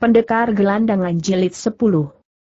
Pendekar Gelandangan Jilid 10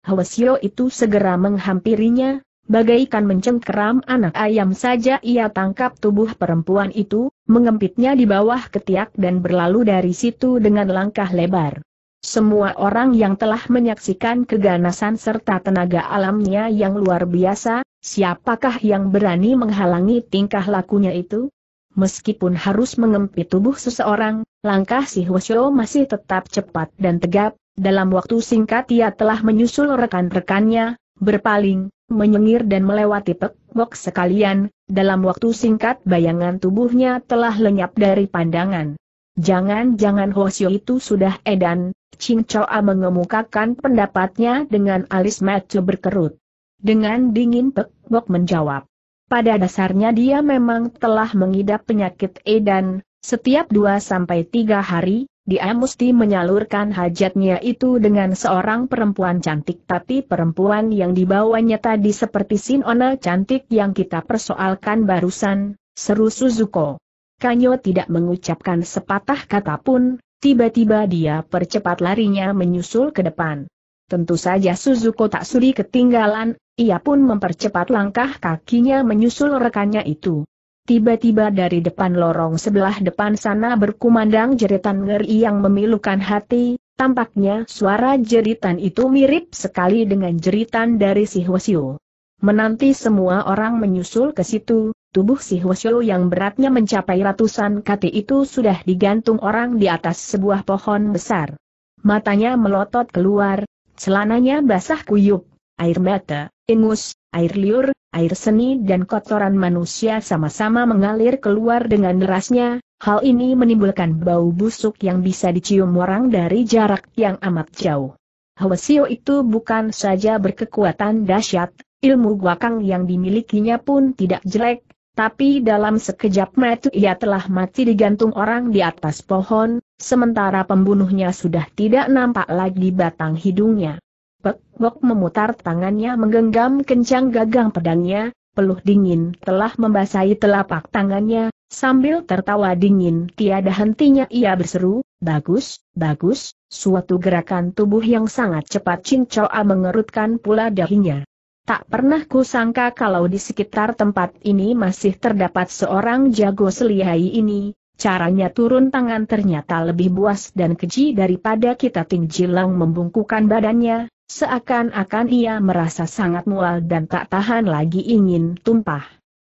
Hwasyo itu segera menghampirinya, bagaikan mencengkeram anak ayam saja ia tangkap tubuh perempuan itu, mengempitnya di bawah ketiak dan berlalu dari situ dengan langkah lebar. Semua orang yang telah menyaksikan keganasan serta tenaga alamnya yang luar biasa, siapakah yang berani menghalangi tingkah lakunya itu? Meskipun harus mengempit tubuh seseorang, langkah si Hwasyo masih tetap cepat dan tegap, dalam waktu singkat ia telah menyusul rekan-rekannya, berpaling, menyengir dan melewati pekbok sekalian, dalam waktu singkat bayangan tubuhnya telah lenyap dari pandangan. Jangan-jangan Hwasyo itu sudah edan, Ching Choa mengemukakan pendapatnya dengan alis mata berkerut. Dengan dingin pekbok menjawab. Pada dasarnya dia memang telah mengidap penyakit edan, setiap 2-3 hari, dia mesti menyalurkan hajatnya itu dengan seorang perempuan cantik tapi perempuan yang dibawanya tadi seperti Sinona cantik yang kita persoalkan barusan, seru Suzuko. Kanyo tidak mengucapkan sepatah kata pun, tiba-tiba dia percepat larinya menyusul ke depan. Tentu saja Suzuko tak sudi ketinggalan, ia pun mempercepat langkah kakinya menyusul rekannya itu. Tiba-tiba dari depan lorong sebelah depan sana berkumandang jeritan ngeri yang memilukan hati, tampaknya suara jeritan itu mirip sekali dengan jeritan dari si Hwasyo. Menanti semua orang menyusul ke situ, tubuh si Hwasyo yang beratnya mencapai ratusan kati itu sudah digantung orang di atas sebuah pohon besar. Matanya melotot keluar, celananya basah kuyup, air mata, ingus, air liur, air seni dan kotoran manusia sama-sama mengalir keluar dengan derasnya, hal ini menimbulkan bau busuk yang bisa dicium orang dari jarak yang amat jauh. Hwasio itu bukan saja berkekuatan dahsyat, ilmu guakang yang dimilikinya pun tidak jelek, tapi dalam sekejap mata ia telah mati digantung orang di atas pohon, sementara pembunuhnya sudah tidak nampak lagi batang hidungnya. Pek memutar tangannya menggenggam kencang gagang pedangnya, peluh dingin telah membasahi telapak tangannya, sambil tertawa dingin tiada hentinya ia berseru, bagus, bagus, suatu gerakan tubuh yang sangat cepat Choa mengerutkan pula dahinya. Tak pernah kusangka kalau di sekitar tempat ini masih terdapat seorang jago selihai ini, Caranya turun tangan ternyata lebih buas dan keji daripada kita Ting Jilang membungkukan badannya, seakan-akan ia merasa sangat mual dan tak tahan lagi ingin tumpah.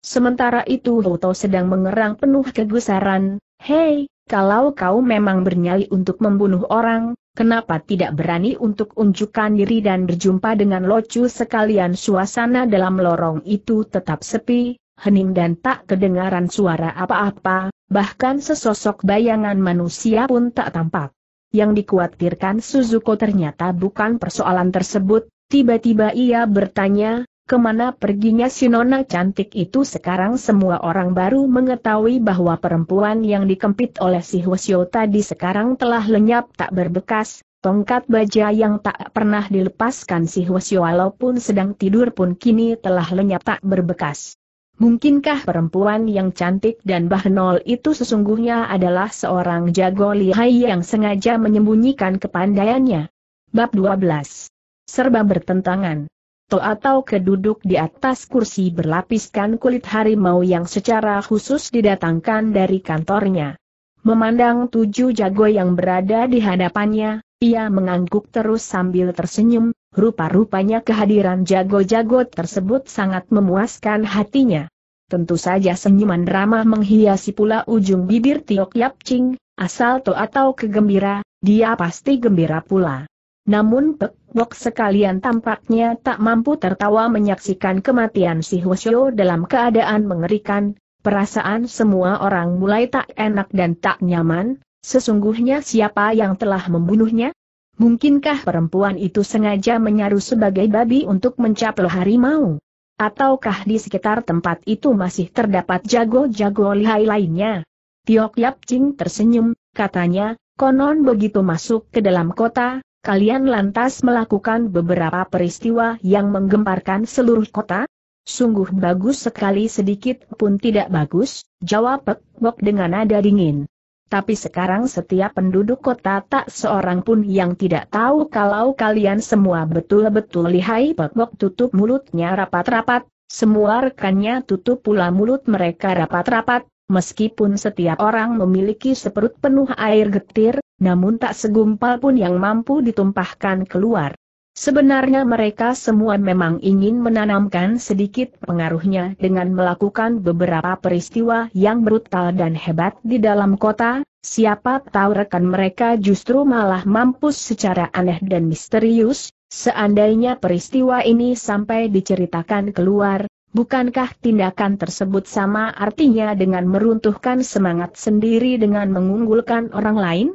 Sementara itu Houto sedang mengerang penuh kegusaran, Hei, kalau kau memang bernyali untuk membunuh orang, kenapa tidak berani untuk unjukkan diri dan berjumpa dengan locu sekalian suasana dalam lorong itu tetap sepi, hening dan tak kedengaran suara apa-apa, Bahkan sesosok bayangan manusia pun tak tampak. Yang dikhawatirkan Suzuko ternyata bukan persoalan tersebut, tiba-tiba ia bertanya, kemana perginya si nona cantik itu sekarang semua orang baru mengetahui bahwa perempuan yang dikempit oleh si Hwasyo tadi sekarang telah lenyap tak berbekas, tongkat baja yang tak pernah dilepaskan si Hwasyo walaupun sedang tidur pun kini telah lenyap tak berbekas. Mungkinkah perempuan yang cantik dan bahenol itu sesungguhnya adalah seorang jago lihai yang sengaja menyembunyikan kepandaiannya? Bab 12. Serba bertentangan. To atau keduduk di atas kursi berlapiskan kulit harimau yang secara khusus didatangkan dari kantornya. Memandang tujuh jago yang berada di hadapannya, ia mengangguk terus sambil tersenyum, Rupa-rupanya kehadiran jago-jago tersebut sangat memuaskan hatinya. Tentu saja senyuman ramah menghiasi pula ujung bibir Tiok Yap Ching, asal to atau kegembira, dia pasti gembira pula. Namun Pek Bok sekalian tampaknya tak mampu tertawa menyaksikan kematian si Hwasyo dalam keadaan mengerikan, perasaan semua orang mulai tak enak dan tak nyaman, sesungguhnya siapa yang telah membunuhnya? Mungkinkah perempuan itu sengaja menyaru sebagai babi untuk mencaplo harimau? Ataukah di sekitar tempat itu masih terdapat jago-jago lihai lainnya? Tiok Yap Ching tersenyum, katanya, konon begitu masuk ke dalam kota, kalian lantas melakukan beberapa peristiwa yang menggemparkan seluruh kota? Sungguh bagus sekali sedikit pun tidak bagus, jawab Pek Bok dengan nada dingin. Tapi sekarang setiap penduduk kota tak seorang pun yang tidak tahu kalau kalian semua betul-betul lihai Pekbok tutup mulutnya rapat-rapat, semua rekannya tutup pula mulut mereka rapat-rapat, meskipun setiap orang memiliki seperut penuh air getir, namun tak segumpal pun yang mampu ditumpahkan keluar. Sebenarnya mereka semua memang ingin menanamkan sedikit pengaruhnya dengan melakukan beberapa peristiwa yang brutal dan hebat di dalam kota, siapa tahu rekan mereka justru malah mampus secara aneh dan misterius, seandainya peristiwa ini sampai diceritakan keluar, bukankah tindakan tersebut sama artinya dengan meruntuhkan semangat sendiri dengan mengunggulkan orang lain?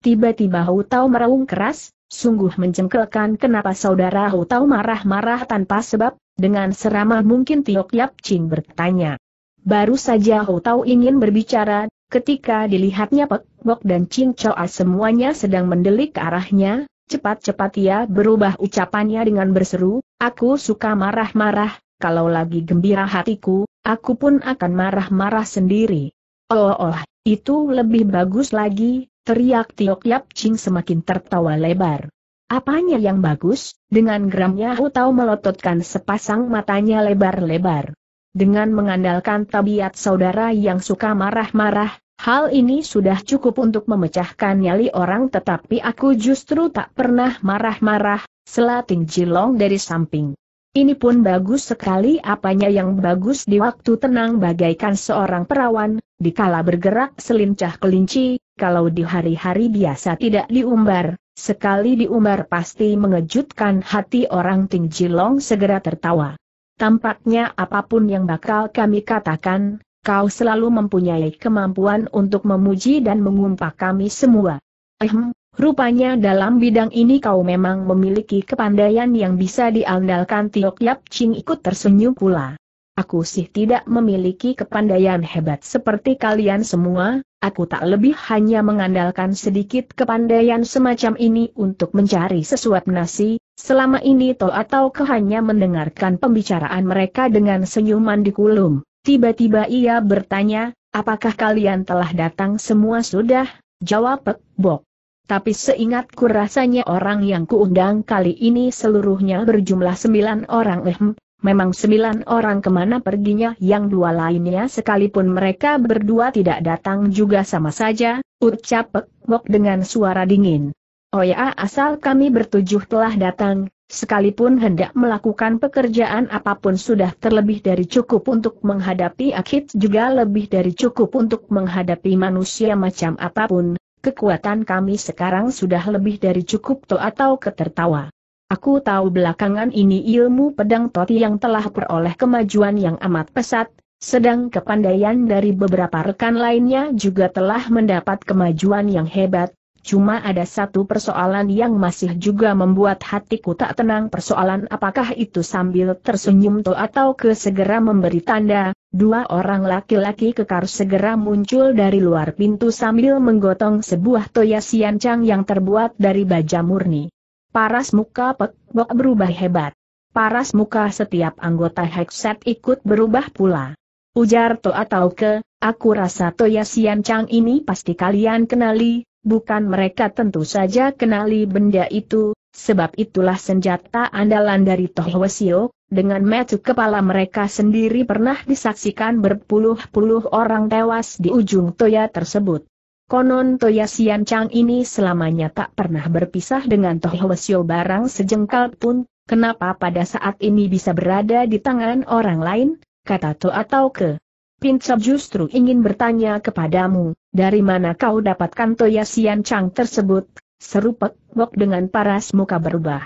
Tiba-tiba Hu Tao meraung keras, Sungguh menjengkelkan kenapa saudara Hu Tau marah-marah tanpa sebab, dengan seramah mungkin Tio Yap Chin bertanya. Baru saja Hu Tau ingin berbicara, ketika dilihatnya Pek Gok dan Ching Choa semuanya sedang mendelik ke arahnya, cepat-cepat ia berubah ucapannya dengan berseru, aku suka marah-marah, kalau lagi gembira hatiku, aku pun akan marah-marah sendiri. Oh, oh, itu lebih bagus lagi, Teriak Tiok Yap Ching semakin tertawa lebar. Apanya yang bagus, dengan geramnya Hu Tao melototkan sepasang matanya lebar-lebar. Dengan mengandalkan tabiat saudara yang suka marah-marah, hal ini sudah cukup untuk memecahkan nyali orang tetapi aku justru tak pernah marah-marah, selating jilong dari samping. Ini pun bagus sekali apanya yang bagus di waktu tenang bagaikan seorang perawan, dikala bergerak selincah kelinci, kalau di hari-hari biasa tidak diumbar, sekali diumbar pasti mengejutkan hati orang Ting long segera tertawa. Tampaknya apapun yang bakal kami katakan, kau selalu mempunyai kemampuan untuk memuji dan mengumpah kami semua. Ehem, Rupanya dalam bidang ini kau memang memiliki kepandaian yang bisa diandalkan Tio Yap Ching ikut tersenyum pula. Aku sih tidak memiliki kepandaian hebat seperti kalian semua, aku tak lebih hanya mengandalkan sedikit kepandaian semacam ini untuk mencari sesuap nasi, selama ini toh atau hanya mendengarkan pembicaraan mereka dengan senyuman di kulum. Tiba-tiba ia bertanya, apakah kalian telah datang semua sudah? Jawab Pek Bok tapi seingatku rasanya orang yang kuundang kali ini seluruhnya berjumlah sembilan orang ehm, memang sembilan orang kemana perginya yang dua lainnya sekalipun mereka berdua tidak datang juga sama saja, ucap Pek Bok dengan suara dingin. Oh ya asal kami bertujuh telah datang, sekalipun hendak melakukan pekerjaan apapun sudah terlebih dari cukup untuk menghadapi akid juga lebih dari cukup untuk menghadapi manusia macam apapun, kekuatan kami sekarang sudah lebih dari cukup to atau ketertawa. Aku tahu belakangan ini ilmu pedang toti yang telah peroleh kemajuan yang amat pesat, sedang kepandaian dari beberapa rekan lainnya juga telah mendapat kemajuan yang hebat, Cuma ada satu persoalan yang masih juga membuat hatiku tak tenang persoalan apakah itu sambil tersenyum to atau kesegera memberi tanda, dua orang laki-laki kekar segera muncul dari luar pintu sambil menggotong sebuah toya siancang yang terbuat dari baja murni. Paras muka pek, berubah hebat. Paras muka setiap anggota hekset ikut berubah pula. Ujar To atau ke, aku rasa Toya Sian ini pasti kalian kenali, bukan mereka tentu saja kenali benda itu, sebab itulah senjata andalan dari Tohwasio, dengan metu kepala mereka sendiri pernah disaksikan berpuluh-puluh orang tewas di ujung toya tersebut. Konon Toya Sian Chang ini selamanya tak pernah berpisah dengan Tohwasio barang sejengkal pun, kenapa pada saat ini bisa berada di tangan orang lain, kata To atau ke. Pincap justru ingin bertanya kepadamu, dari mana kau dapatkan Toya Sian Chang tersebut? Seru Pek dengan paras muka berubah.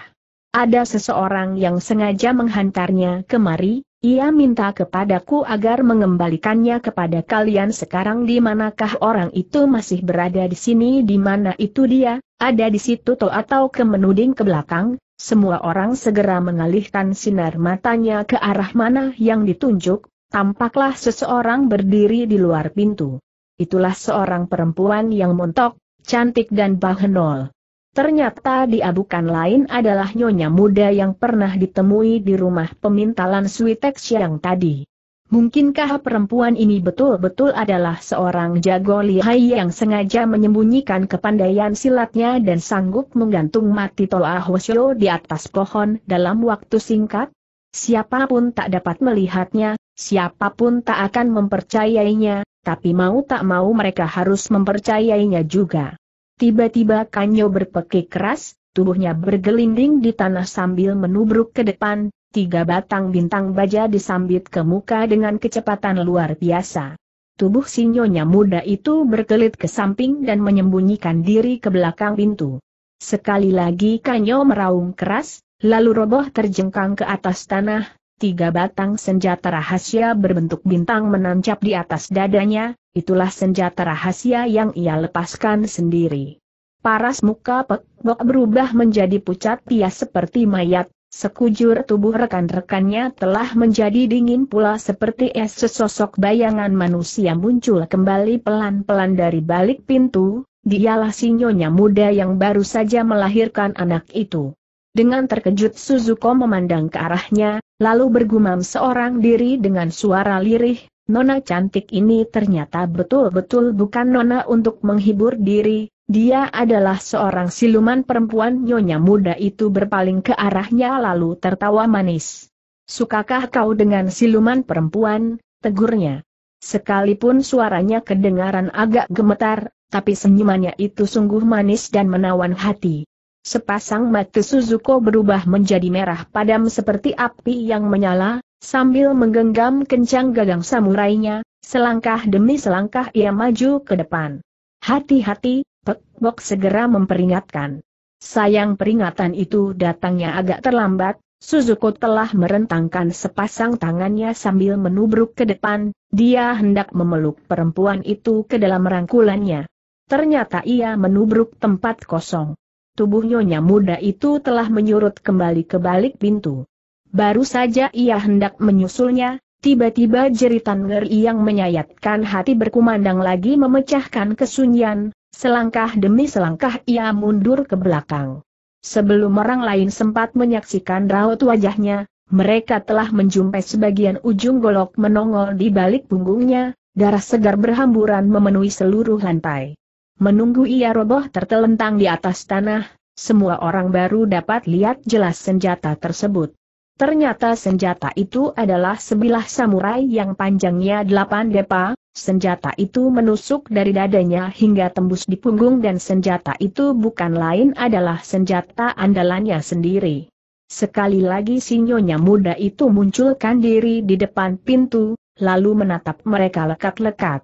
Ada seseorang yang sengaja menghantarnya kemari, ia minta kepadaku agar mengembalikannya kepada kalian sekarang di manakah orang itu masih berada di sini di mana itu dia, ada di situ to atau ke menuding ke belakang, semua orang segera mengalihkan sinar matanya ke arah mana yang ditunjuk, tampaklah seseorang berdiri di luar pintu itulah seorang perempuan yang montok, cantik dan bahenol. Ternyata dia bukan lain adalah nyonya muda yang pernah ditemui di rumah pemintalan Switek siang tadi. Mungkinkah perempuan ini betul-betul adalah seorang jago lihai yang sengaja menyembunyikan kepandaian silatnya dan sanggup menggantung mati Toa Hoshio di atas pohon dalam waktu singkat? Siapapun tak dapat melihatnya, siapapun tak akan mempercayainya, tapi mau tak mau mereka harus mempercayainya juga. Tiba-tiba Kanyo berpekik keras, tubuhnya bergelinding di tanah sambil menubruk ke depan, tiga batang bintang baja disambit ke muka dengan kecepatan luar biasa. Tubuh sinyonya muda itu berkelit ke samping dan menyembunyikan diri ke belakang pintu. Sekali lagi Kanyo meraung keras, lalu roboh terjengkang ke atas tanah, tiga batang senjata rahasia berbentuk bintang menancap di atas dadanya, itulah senjata rahasia yang ia lepaskan sendiri. Paras muka pekbok berubah menjadi pucat pias seperti mayat, sekujur tubuh rekan-rekannya telah menjadi dingin pula seperti es sesosok bayangan manusia muncul kembali pelan-pelan dari balik pintu, dialah sinyonya muda yang baru saja melahirkan anak itu. Dengan terkejut Suzuko memandang ke arahnya, lalu bergumam seorang diri dengan suara lirih, Nona cantik ini ternyata betul-betul bukan Nona untuk menghibur diri, dia adalah seorang siluman perempuan nyonya muda itu berpaling ke arahnya lalu tertawa manis. Sukakah kau dengan siluman perempuan, tegurnya. Sekalipun suaranya kedengaran agak gemetar, tapi senyumannya itu sungguh manis dan menawan hati sepasang mata Suzuko berubah menjadi merah padam seperti api yang menyala, sambil menggenggam kencang gagang samurainya, selangkah demi selangkah ia maju ke depan. Hati-hati, Pek Bok segera memperingatkan. Sayang peringatan itu datangnya agak terlambat, Suzuko telah merentangkan sepasang tangannya sambil menubruk ke depan, dia hendak memeluk perempuan itu ke dalam rangkulannya. Ternyata ia menubruk tempat kosong tubuh nyonya muda itu telah menyurut kembali ke balik pintu. Baru saja ia hendak menyusulnya, tiba-tiba jeritan ngeri yang menyayatkan hati berkumandang lagi memecahkan kesunyian, selangkah demi selangkah ia mundur ke belakang. Sebelum orang lain sempat menyaksikan raut wajahnya, mereka telah menjumpai sebagian ujung golok menongol di balik punggungnya, darah segar berhamburan memenuhi seluruh lantai. Menunggu ia roboh tertelentang di atas tanah, semua orang baru dapat lihat jelas senjata tersebut. Ternyata senjata itu adalah sebilah samurai yang panjangnya delapan depa, senjata itu menusuk dari dadanya hingga tembus di punggung dan senjata itu bukan lain adalah senjata andalannya sendiri. Sekali lagi sinyonya muda itu munculkan diri di depan pintu, lalu menatap mereka lekat-lekat.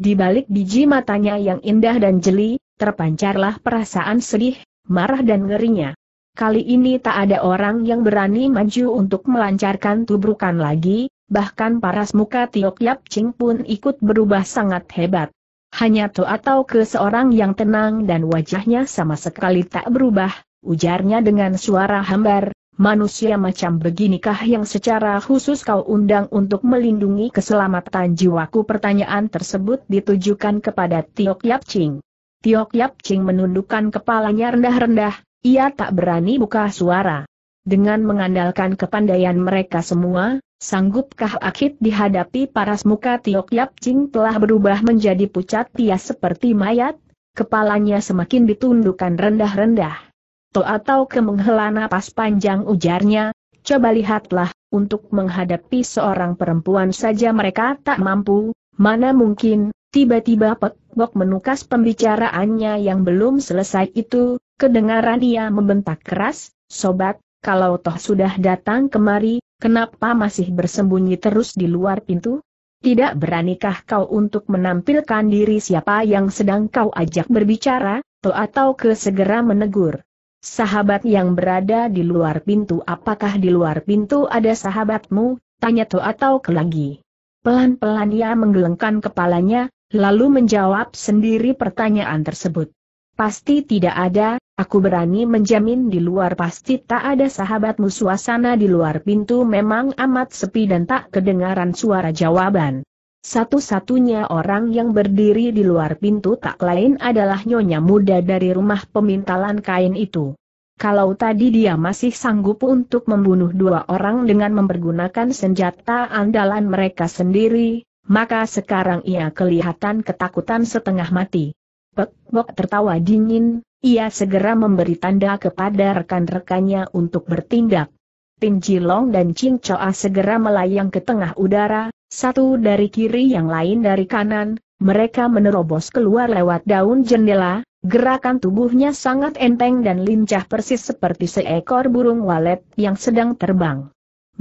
Di balik biji matanya yang indah dan jeli, terpancarlah perasaan sedih, marah dan ngerinya. Kali ini tak ada orang yang berani maju untuk melancarkan tubrukan lagi, bahkan paras muka Tiok Yap Ching pun ikut berubah sangat hebat. Hanya tu atau ke seorang yang tenang dan wajahnya sama sekali tak berubah, ujarnya dengan suara hambar, manusia macam beginikah yang secara khusus kau undang untuk melindungi keselamatan jiwaku? Pertanyaan tersebut ditujukan kepada Tiok Yap Ching. Tiok Yap Ching menundukkan kepalanya rendah-rendah, ia tak berani buka suara. Dengan mengandalkan kepandaian mereka semua, sanggupkah akhir dihadapi paras muka Tiok Yap Ching telah berubah menjadi pucat pias seperti mayat, kepalanya semakin ditundukkan rendah-rendah to atau ke menghela napas panjang ujarnya, coba lihatlah, untuk menghadapi seorang perempuan saja mereka tak mampu, mana mungkin, tiba-tiba Pek Bok menukas pembicaraannya yang belum selesai itu, kedengaran ia membentak keras, sobat, kalau toh sudah datang kemari, kenapa masih bersembunyi terus di luar pintu? Tidak beranikah kau untuk menampilkan diri siapa yang sedang kau ajak berbicara, to atau ke segera menegur? Sahabat yang berada di luar pintu apakah di luar pintu ada sahabatmu? Tanya tu atau Kelangi. Pelan-pelan ia menggelengkan kepalanya, lalu menjawab sendiri pertanyaan tersebut. Pasti tidak ada, aku berani menjamin di luar pasti tak ada sahabatmu suasana di luar pintu memang amat sepi dan tak kedengaran suara jawaban. Satu-satunya orang yang berdiri di luar pintu tak lain adalah nyonya muda dari rumah pemintalan kain itu. Kalau tadi dia masih sanggup untuk membunuh dua orang dengan mempergunakan senjata andalan mereka sendiri, maka sekarang ia kelihatan ketakutan setengah mati. Pek Bok tertawa dingin, ia segera memberi tanda kepada rekan-rekannya untuk bertindak. Tim Jilong dan Ching Choa segera melayang ke tengah udara, satu dari kiri yang lain dari kanan, mereka menerobos keluar lewat daun jendela, gerakan tubuhnya sangat enteng dan lincah persis seperti seekor burung walet yang sedang terbang.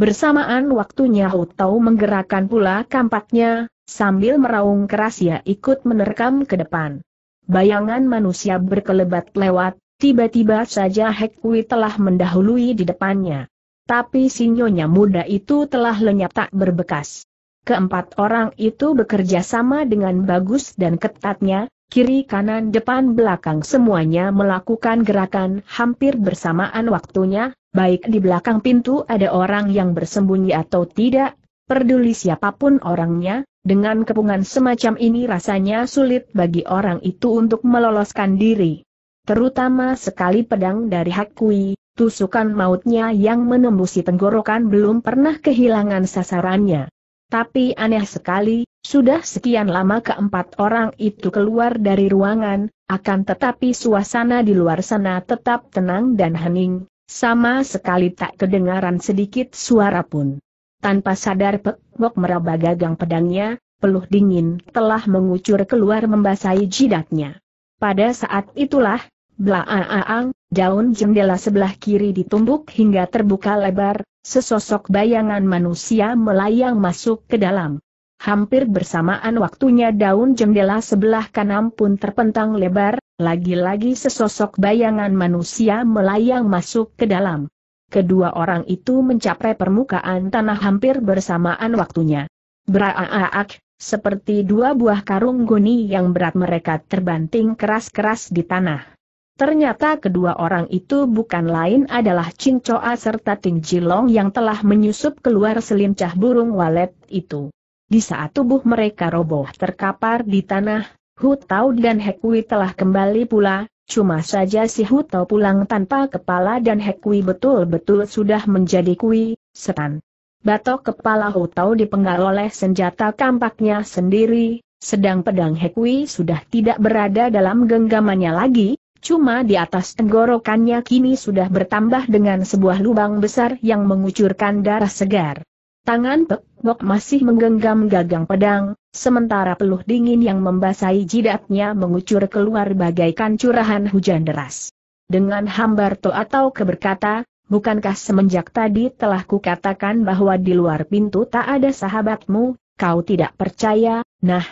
Bersamaan waktunya Hutau menggerakkan pula kampaknya, sambil meraung keras ia ikut menerkam ke depan. Bayangan manusia berkelebat lewat, tiba-tiba saja Hekwi telah mendahului di depannya. Tapi sinyonya muda itu telah lenyap tak berbekas. Keempat orang itu bekerja sama dengan bagus dan ketatnya, kiri kanan depan belakang semuanya melakukan gerakan hampir bersamaan waktunya, baik di belakang pintu ada orang yang bersembunyi atau tidak, peduli siapapun orangnya, dengan kepungan semacam ini rasanya sulit bagi orang itu untuk meloloskan diri. Terutama sekali pedang dari Hakui, tusukan mautnya yang menembusi tenggorokan belum pernah kehilangan sasarannya. Tapi aneh sekali, sudah sekian lama keempat orang itu keluar dari ruangan, akan tetapi suasana di luar sana tetap tenang dan hening, sama sekali tak kedengaran sedikit suara pun. Tanpa sadar Pek meraba gagang pedangnya, peluh dingin telah mengucur keluar membasahi jidatnya. Pada saat itulah, belaang-aang, daun jendela sebelah kiri ditumbuk hingga terbuka lebar, sesosok bayangan manusia melayang masuk ke dalam. Hampir bersamaan waktunya daun jendela sebelah kanan pun terpentang lebar, lagi-lagi sesosok bayangan manusia melayang masuk ke dalam. Kedua orang itu mencapai permukaan tanah hampir bersamaan waktunya. Beraaak, seperti dua buah karung goni yang berat mereka terbanting keras-keras di tanah. Ternyata kedua orang itu bukan lain adalah Cincoa serta Ting Jilong yang telah menyusup keluar selincah burung walet itu. Di saat tubuh mereka roboh terkapar di tanah, Hu Tao dan Hekui telah kembali pula, cuma saja si Hu Tao pulang tanpa kepala dan Hekui betul-betul sudah menjadi kui, setan. Batok kepala Hu Tao dipenggal oleh senjata kampaknya sendiri, sedang pedang Hekui sudah tidak berada dalam genggamannya lagi, Cuma di atas tenggorokannya kini sudah bertambah dengan sebuah lubang besar yang mengucurkan darah segar. Tangan Pek Bok masih menggenggam gagang pedang, sementara peluh dingin yang membasahi jidatnya mengucur keluar bagaikan curahan hujan deras. Dengan hambar hambarto atau keberkata, bukankah semenjak tadi telah kukatakan bahwa di luar pintu tak ada sahabatmu, kau tidak percaya, nah,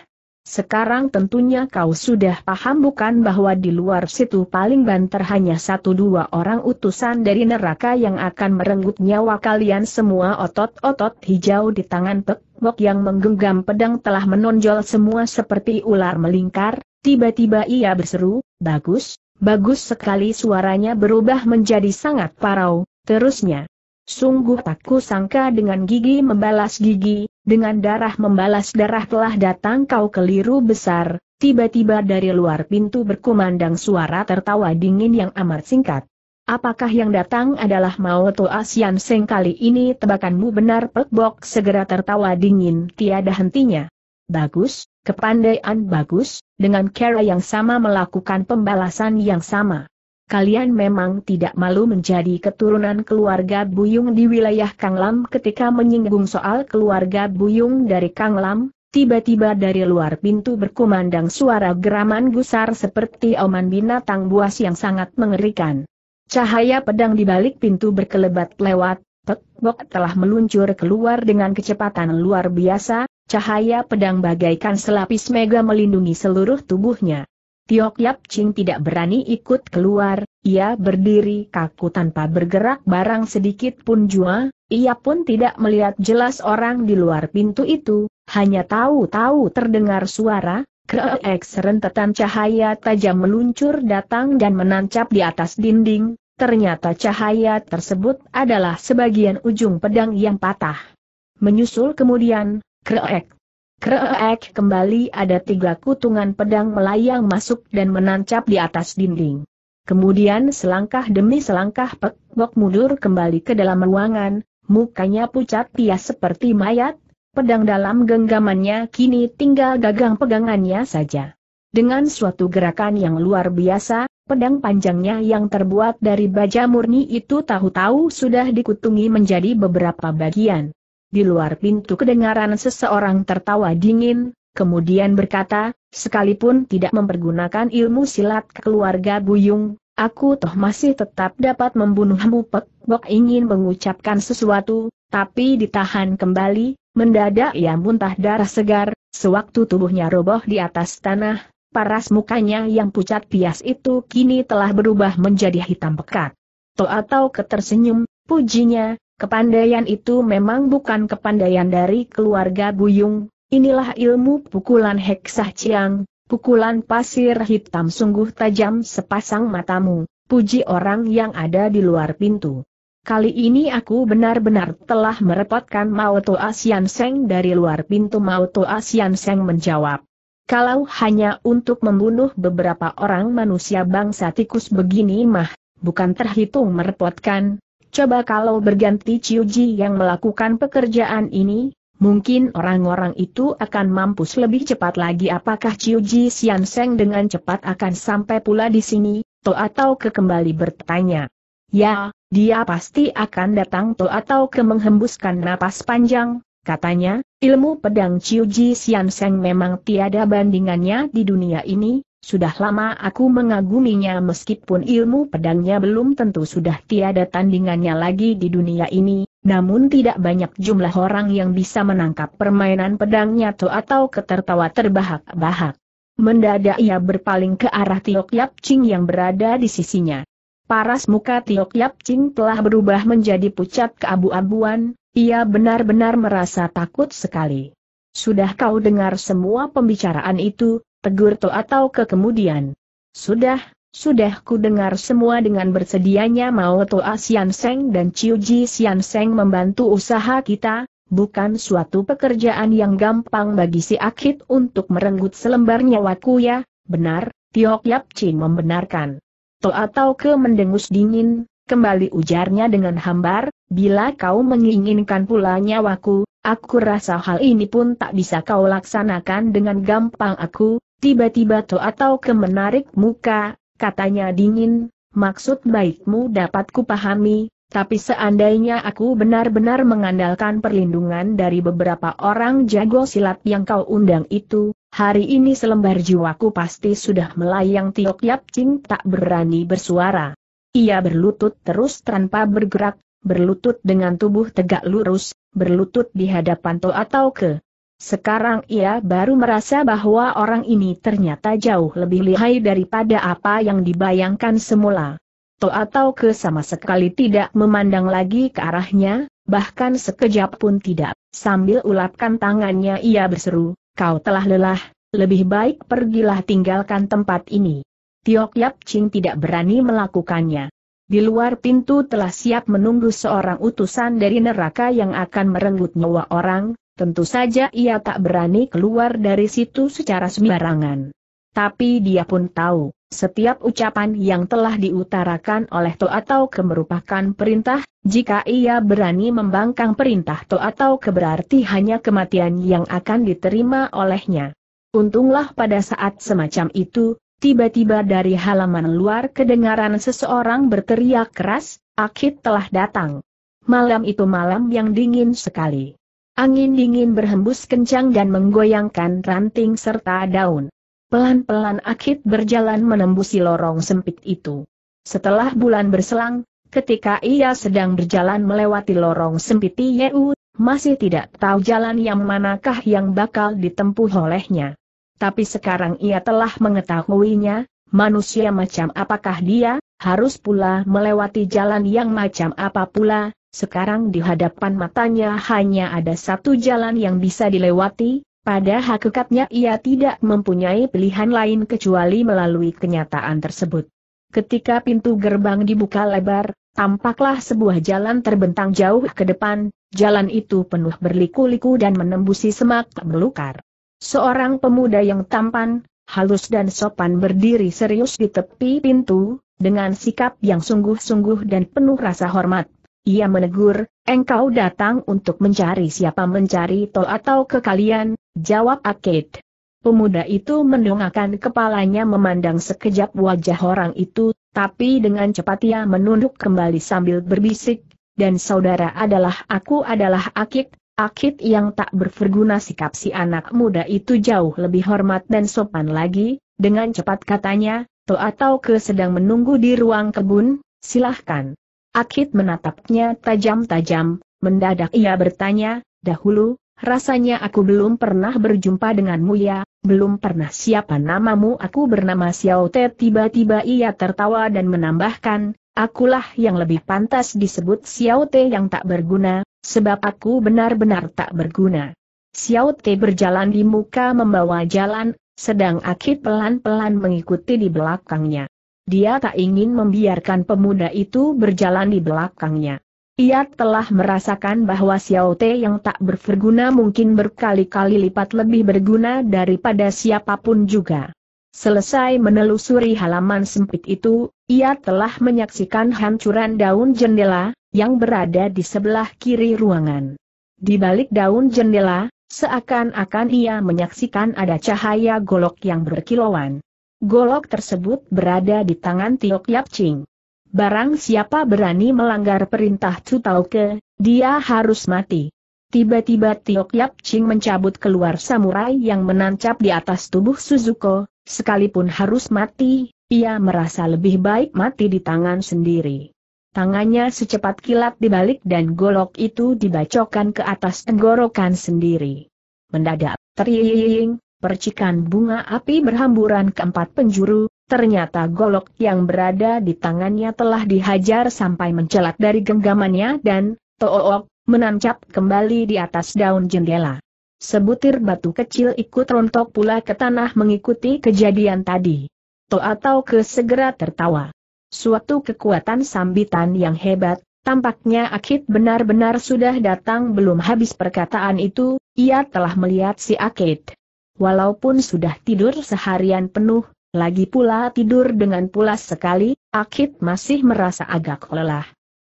sekarang tentunya kau sudah paham bukan bahwa di luar situ paling banter hanya satu dua orang utusan dari neraka yang akan merenggut nyawa kalian semua otot-otot hijau di tangan Pek Mok yang menggenggam pedang telah menonjol semua seperti ular melingkar, tiba-tiba ia berseru, bagus, bagus sekali suaranya berubah menjadi sangat parau, terusnya. Sungguh tak kusangka dengan gigi membalas gigi, dengan darah membalas darah telah datang kau keliru besar, tiba-tiba dari luar pintu berkumandang suara tertawa dingin yang amat singkat. Apakah yang datang adalah Maoto Asian Seng kali ini tebakanmu benar Pekbok segera tertawa dingin tiada hentinya. Bagus, kepandaian bagus, dengan cara yang sama melakukan pembalasan yang sama kalian memang tidak malu menjadi keturunan keluarga Buyung di wilayah Kang Lam ketika menyinggung soal keluarga Buyung dari Kang Lam, tiba-tiba dari luar pintu berkumandang suara geraman gusar seperti oman binatang buas yang sangat mengerikan. Cahaya pedang di balik pintu berkelebat lewat, Tekbok telah meluncur keluar dengan kecepatan luar biasa, cahaya pedang bagaikan selapis mega melindungi seluruh tubuhnya. Tiok Yap Ching tidak berani ikut keluar, ia berdiri kaku tanpa bergerak barang sedikit pun jua, ia pun tidak melihat jelas orang di luar pintu itu, hanya tahu-tahu terdengar suara, kreek serentetan cahaya tajam meluncur datang dan menancap di atas dinding, ternyata cahaya tersebut adalah sebagian ujung pedang yang patah. Menyusul kemudian, kreek Kreek kembali ada tiga kutungan pedang melayang masuk dan menancap di atas dinding. Kemudian selangkah demi selangkah pekbok mundur kembali ke dalam ruangan, mukanya pucat pia seperti mayat, pedang dalam genggamannya kini tinggal gagang pegangannya saja. Dengan suatu gerakan yang luar biasa, pedang panjangnya yang terbuat dari baja murni itu tahu-tahu sudah dikutungi menjadi beberapa bagian. Di luar pintu kedengaran seseorang tertawa dingin, kemudian berkata, sekalipun tidak mempergunakan ilmu silat keluarga Buyung, aku toh masih tetap dapat membunuhmu Pek Bok ingin mengucapkan sesuatu, tapi ditahan kembali, mendadak ia muntah darah segar, sewaktu tubuhnya roboh di atas tanah, paras mukanya yang pucat pias itu kini telah berubah menjadi hitam pekat. To atau ketersenyum, pujinya, Kepandaian itu memang bukan kepandaian dari keluarga Buyung, inilah ilmu pukulan heksah ciang, pukulan pasir hitam sungguh tajam sepasang matamu, puji orang yang ada di luar pintu. Kali ini aku benar-benar telah merepotkan Maoto Asian Seng dari luar pintu Maoto Asian Seng menjawab. Kalau hanya untuk membunuh beberapa orang manusia bangsa tikus begini mah, bukan terhitung merepotkan, Coba kalau berganti Ciuji yang melakukan pekerjaan ini, mungkin orang-orang itu akan mampus lebih cepat lagi apakah Ciuji Seng dengan cepat akan sampai pula di sini, To atau ke kembali bertanya. Ya, dia pasti akan datang To atau ke menghembuskan napas panjang, katanya, ilmu pedang Ciuji Seng memang tiada bandingannya di dunia ini, sudah lama aku mengaguminya meskipun ilmu pedangnya belum tentu sudah tiada tandingannya lagi di dunia ini, namun tidak banyak jumlah orang yang bisa menangkap permainan pedangnya tuh atau ketertawa terbahak-bahak. Mendadak ia berpaling ke arah Tiok Yap Ching yang berada di sisinya. Paras muka Tiok Yap Ching telah berubah menjadi pucat keabu-abuan, ia benar-benar merasa takut sekali. Sudah kau dengar semua pembicaraan itu, tegur To atau ke kemudian. Sudah, sudah ku dengar semua dengan bersedianya mau Toa Sian Seng dan Ciuji Sian Seng membantu usaha kita, bukan suatu pekerjaan yang gampang bagi si Akit untuk merenggut selembar nyawaku ya, benar, Tiok Yap Chin membenarkan. To atau ke mendengus dingin, kembali ujarnya dengan hambar, bila kau menginginkan pula nyawaku, aku rasa hal ini pun tak bisa kau laksanakan dengan gampang aku, Tiba-tiba To atau ke menarik muka, katanya dingin, maksud baikmu dapat kupahami, tapi seandainya aku benar-benar mengandalkan perlindungan dari beberapa orang jago silat yang kau undang itu, hari ini selembar jiwaku pasti sudah melayang tiok yap Ching tak berani bersuara. Ia berlutut terus tanpa bergerak, berlutut dengan tubuh tegak lurus, berlutut di hadapan To atau ke. Sekarang ia baru merasa bahwa orang ini ternyata jauh lebih lihai daripada apa yang dibayangkan semula. To atau ke sama sekali tidak memandang lagi ke arahnya, bahkan sekejap pun tidak. Sambil ulapkan tangannya ia berseru, kau telah lelah, lebih baik pergilah tinggalkan tempat ini. Tiok Yap Ching tidak berani melakukannya. Di luar pintu telah siap menunggu seorang utusan dari neraka yang akan merenggut nyawa orang, Tentu saja ia tak berani keluar dari situ secara sembarangan. Tapi dia pun tahu, setiap ucapan yang telah diutarakan oleh To atau Ke merupakan perintah, jika ia berani membangkang perintah To atau Ke berarti hanya kematian yang akan diterima olehnya. Untunglah pada saat semacam itu, tiba-tiba dari halaman luar kedengaran seseorang berteriak keras, Akit telah datang. Malam itu malam yang dingin sekali. Angin dingin berhembus kencang dan menggoyangkan ranting serta daun. Pelan-pelan Akit berjalan menembusi lorong sempit itu. Setelah bulan berselang, ketika ia sedang berjalan melewati lorong sempit Yeu, masih tidak tahu jalan yang manakah yang bakal ditempuh olehnya. Tapi sekarang ia telah mengetahuinya, manusia macam apakah dia, harus pula melewati jalan yang macam apa pula, sekarang di hadapan matanya hanya ada satu jalan yang bisa dilewati, pada hakikatnya ia tidak mempunyai pilihan lain kecuali melalui kenyataan tersebut. Ketika pintu gerbang dibuka lebar, tampaklah sebuah jalan terbentang jauh ke depan, jalan itu penuh berliku-liku dan menembusi semak belukar. Seorang pemuda yang tampan, halus dan sopan berdiri serius di tepi pintu, dengan sikap yang sungguh-sungguh dan penuh rasa hormat. Ia menegur, engkau datang untuk mencari siapa mencari tol atau ke kalian? jawab Akid. Pemuda itu mendongakkan kepalanya memandang sekejap wajah orang itu, tapi dengan cepat ia menunduk kembali sambil berbisik, dan saudara adalah aku adalah Akid, Akid yang tak berverguna sikap si anak muda itu jauh lebih hormat dan sopan lagi, dengan cepat katanya, to atau ke sedang menunggu di ruang kebun, silahkan. Akit menatapnya tajam-tajam, mendadak ia bertanya, dahulu, rasanya aku belum pernah berjumpa denganmu ya, belum pernah siapa namamu aku bernama Xiao Te tiba-tiba ia tertawa dan menambahkan, akulah yang lebih pantas disebut Xiao Te yang tak berguna, sebab aku benar-benar tak berguna. Xiao Te berjalan di muka membawa jalan, sedang Akit pelan-pelan mengikuti di belakangnya. Dia tak ingin membiarkan pemuda itu berjalan di belakangnya. Ia telah merasakan bahwa Xiao Te yang tak berguna mungkin berkali-kali lipat lebih berguna daripada siapapun juga. Selesai menelusuri halaman sempit itu, ia telah menyaksikan hancuran daun jendela, yang berada di sebelah kiri ruangan. Di balik daun jendela, seakan-akan ia menyaksikan ada cahaya golok yang berkilauan. Golok tersebut berada di tangan Tiok Yap Ching. Barang siapa berani melanggar perintah Chu Tau Ke, dia harus mati. Tiba-tiba Tiok Yap Ching mencabut keluar samurai yang menancap di atas tubuh Suzuko, sekalipun harus mati, ia merasa lebih baik mati di tangan sendiri. Tangannya secepat kilat dibalik dan golok itu dibacokkan ke atas tenggorokan sendiri. Mendadak, teriing, percikan bunga api berhamburan ke empat penjuru, ternyata golok yang berada di tangannya telah dihajar sampai mencelat dari genggamannya dan, took, menancap kembali di atas daun jendela. Sebutir batu kecil ikut rontok pula ke tanah mengikuti kejadian tadi. To atau ke segera tertawa. Suatu kekuatan sambitan yang hebat, tampaknya Akit benar-benar sudah datang belum habis perkataan itu, ia telah melihat si Akit. Walaupun sudah tidur seharian penuh, lagi pula tidur dengan pulas sekali, Akit masih merasa agak lelah.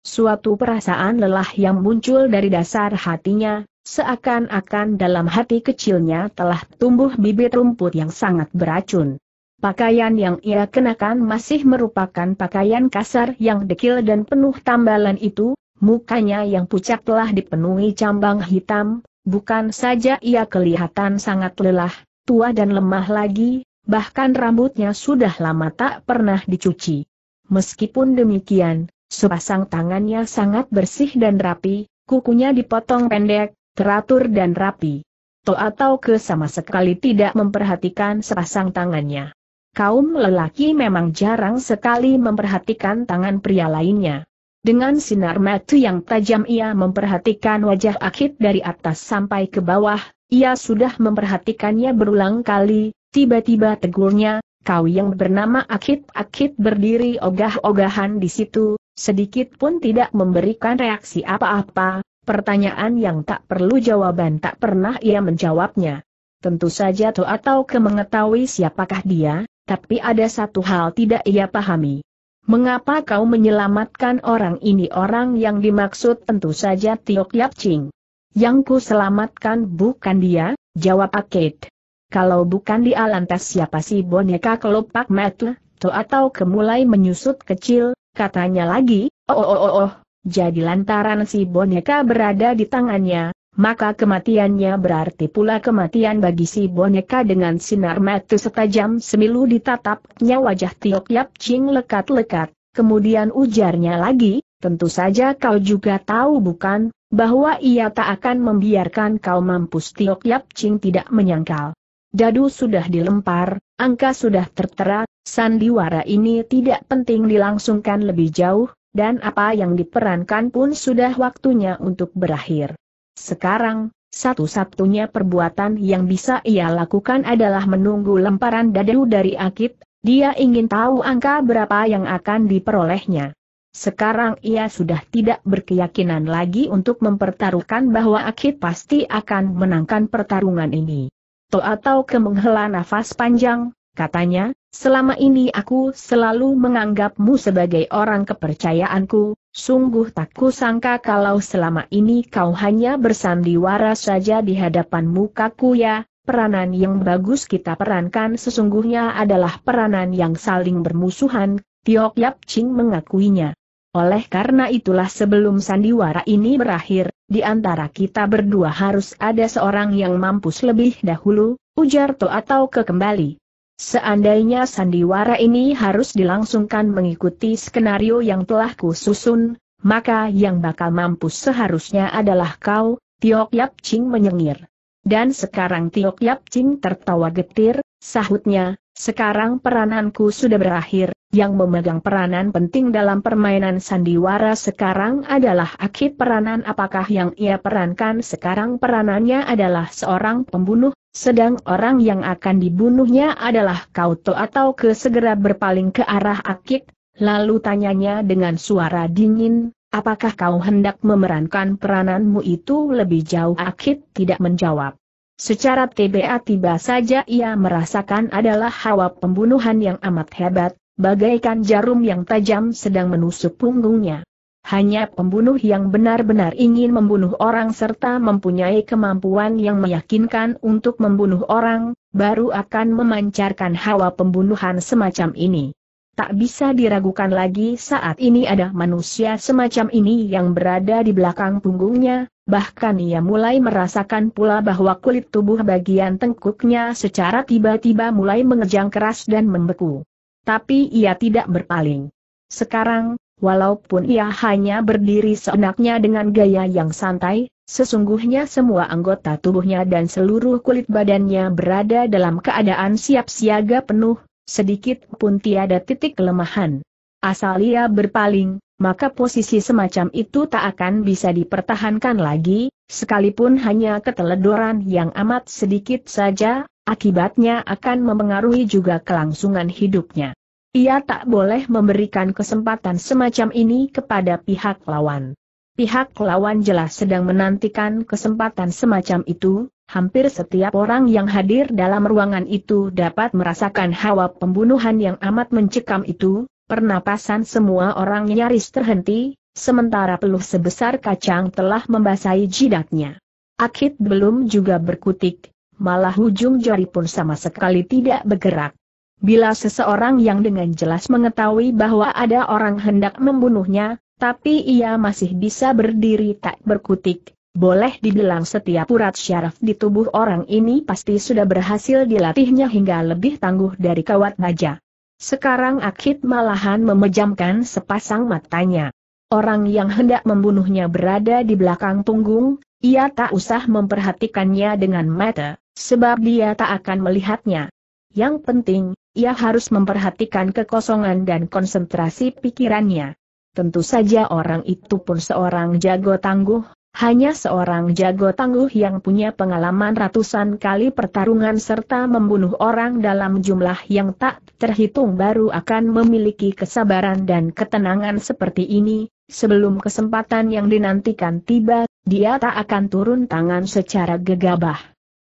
Suatu perasaan lelah yang muncul dari dasar hatinya, seakan-akan dalam hati kecilnya telah tumbuh bibit rumput yang sangat beracun. Pakaian yang ia kenakan masih merupakan pakaian kasar yang dekil dan penuh tambalan itu, mukanya yang pucat telah dipenuhi cambang hitam, Bukan saja ia kelihatan sangat lelah, tua dan lemah lagi, bahkan rambutnya sudah lama tak pernah dicuci. Meskipun demikian, sepasang tangannya sangat bersih dan rapi, kukunya dipotong pendek, teratur dan rapi. To atau ke sama sekali tidak memperhatikan sepasang tangannya. Kaum lelaki memang jarang sekali memperhatikan tangan pria lainnya. Dengan sinar mata yang tajam ia memperhatikan wajah Akit dari atas sampai ke bawah, ia sudah memperhatikannya berulang kali, tiba-tiba tegurnya, kau yang bernama Akit-Akit berdiri ogah-ogahan di situ, sedikit pun tidak memberikan reaksi apa-apa, pertanyaan yang tak perlu jawaban tak pernah ia menjawabnya. Tentu saja tuh atau ke mengetahui siapakah dia, tapi ada satu hal tidak ia pahami. Mengapa kau menyelamatkan orang ini orang yang dimaksud tentu saja Tiok Yap Ching? Yang ku selamatkan bukan dia, jawab Akit. Kalau bukan dia lantas siapa sih boneka kelopak metu, to atau kemulai menyusut kecil, katanya lagi, oh, oh oh oh oh, jadi lantaran si boneka berada di tangannya, maka kematiannya berarti pula kematian bagi si boneka dengan sinar mata setajam semilu ditatapnya wajah Tiok Yap Ching lekat-lekat, kemudian ujarnya lagi, tentu saja kau juga tahu bukan, bahwa ia tak akan membiarkan kau mampus Tiok Yap Ching tidak menyangkal. Dadu sudah dilempar, angka sudah tertera, sandiwara ini tidak penting dilangsungkan lebih jauh, dan apa yang diperankan pun sudah waktunya untuk berakhir. Sekarang, satu-satunya perbuatan yang bisa ia lakukan adalah menunggu lemparan dadu dari Akit, dia ingin tahu angka berapa yang akan diperolehnya. Sekarang ia sudah tidak berkeyakinan lagi untuk mempertaruhkan bahwa Akit pasti akan menangkan pertarungan ini. To atau kemenghela nafas panjang, katanya, selama ini aku selalu menganggapmu sebagai orang kepercayaanku, Sungguh tak kusangka kalau selama ini kau hanya bersandiwara saja di hadapan mukaku ya, peranan yang bagus kita perankan sesungguhnya adalah peranan yang saling bermusuhan, Tiok Yap Ching mengakuinya. Oleh karena itulah sebelum sandiwara ini berakhir, di antara kita berdua harus ada seorang yang mampus lebih dahulu, ujar To atau kekembali. Seandainya sandiwara ini harus dilangsungkan mengikuti skenario yang telah kususun, maka yang bakal mampu seharusnya adalah kau, Tiok Yap Ching menyengir. Dan sekarang Tiok Yap Ching tertawa getir, sahutnya, sekarang perananku sudah berakhir, yang memegang peranan penting dalam permainan sandiwara sekarang adalah akib peranan apakah yang ia perankan sekarang peranannya adalah seorang pembunuh, sedang orang yang akan dibunuhnya adalah Kauto atau ke segera berpaling ke arah Akik, lalu tanyanya dengan suara dingin, apakah kau hendak memerankan perananmu itu lebih jauh Akik tidak menjawab. Secara TBA tiba saja ia merasakan adalah hawa pembunuhan yang amat hebat, bagaikan jarum yang tajam sedang menusuk punggungnya. Hanya pembunuh yang benar-benar ingin membunuh orang serta mempunyai kemampuan yang meyakinkan untuk membunuh orang, baru akan memancarkan hawa pembunuhan semacam ini. Tak bisa diragukan lagi saat ini ada manusia semacam ini yang berada di belakang punggungnya, bahkan ia mulai merasakan pula bahwa kulit tubuh bagian tengkuknya secara tiba-tiba mulai mengejang keras dan membeku. Tapi ia tidak berpaling. Sekarang, Walaupun ia hanya berdiri seenaknya dengan gaya yang santai, sesungguhnya semua anggota tubuhnya dan seluruh kulit badannya berada dalam keadaan siap siaga penuh, sedikit pun tiada titik kelemahan. Asal ia berpaling, maka posisi semacam itu tak akan bisa dipertahankan lagi, sekalipun hanya keteledoran yang amat sedikit saja, akibatnya akan mempengaruhi juga kelangsungan hidupnya. Ia tak boleh memberikan kesempatan semacam ini kepada pihak lawan. Pihak lawan jelas sedang menantikan kesempatan semacam itu, hampir setiap orang yang hadir dalam ruangan itu dapat merasakan hawa pembunuhan yang amat mencekam itu, pernapasan semua orang nyaris terhenti, sementara peluh sebesar kacang telah membasahi jidatnya. Akit belum juga berkutik, malah ujung jari pun sama sekali tidak bergerak. Bila seseorang yang dengan jelas mengetahui bahwa ada orang hendak membunuhnya, tapi ia masih bisa berdiri tak berkutik, boleh dibilang setiap urat syaraf di tubuh orang ini pasti sudah berhasil dilatihnya hingga lebih tangguh dari kawat naja. Sekarang Akhid malahan memejamkan sepasang matanya. Orang yang hendak membunuhnya berada di belakang punggung, ia tak usah memperhatikannya dengan mata, sebab dia tak akan melihatnya. Yang penting, ia harus memperhatikan kekosongan dan konsentrasi pikirannya. Tentu saja orang itu pun seorang jago tangguh, hanya seorang jago tangguh yang punya pengalaman ratusan kali pertarungan serta membunuh orang dalam jumlah yang tak terhitung baru akan memiliki kesabaran dan ketenangan seperti ini, sebelum kesempatan yang dinantikan tiba, dia tak akan turun tangan secara gegabah.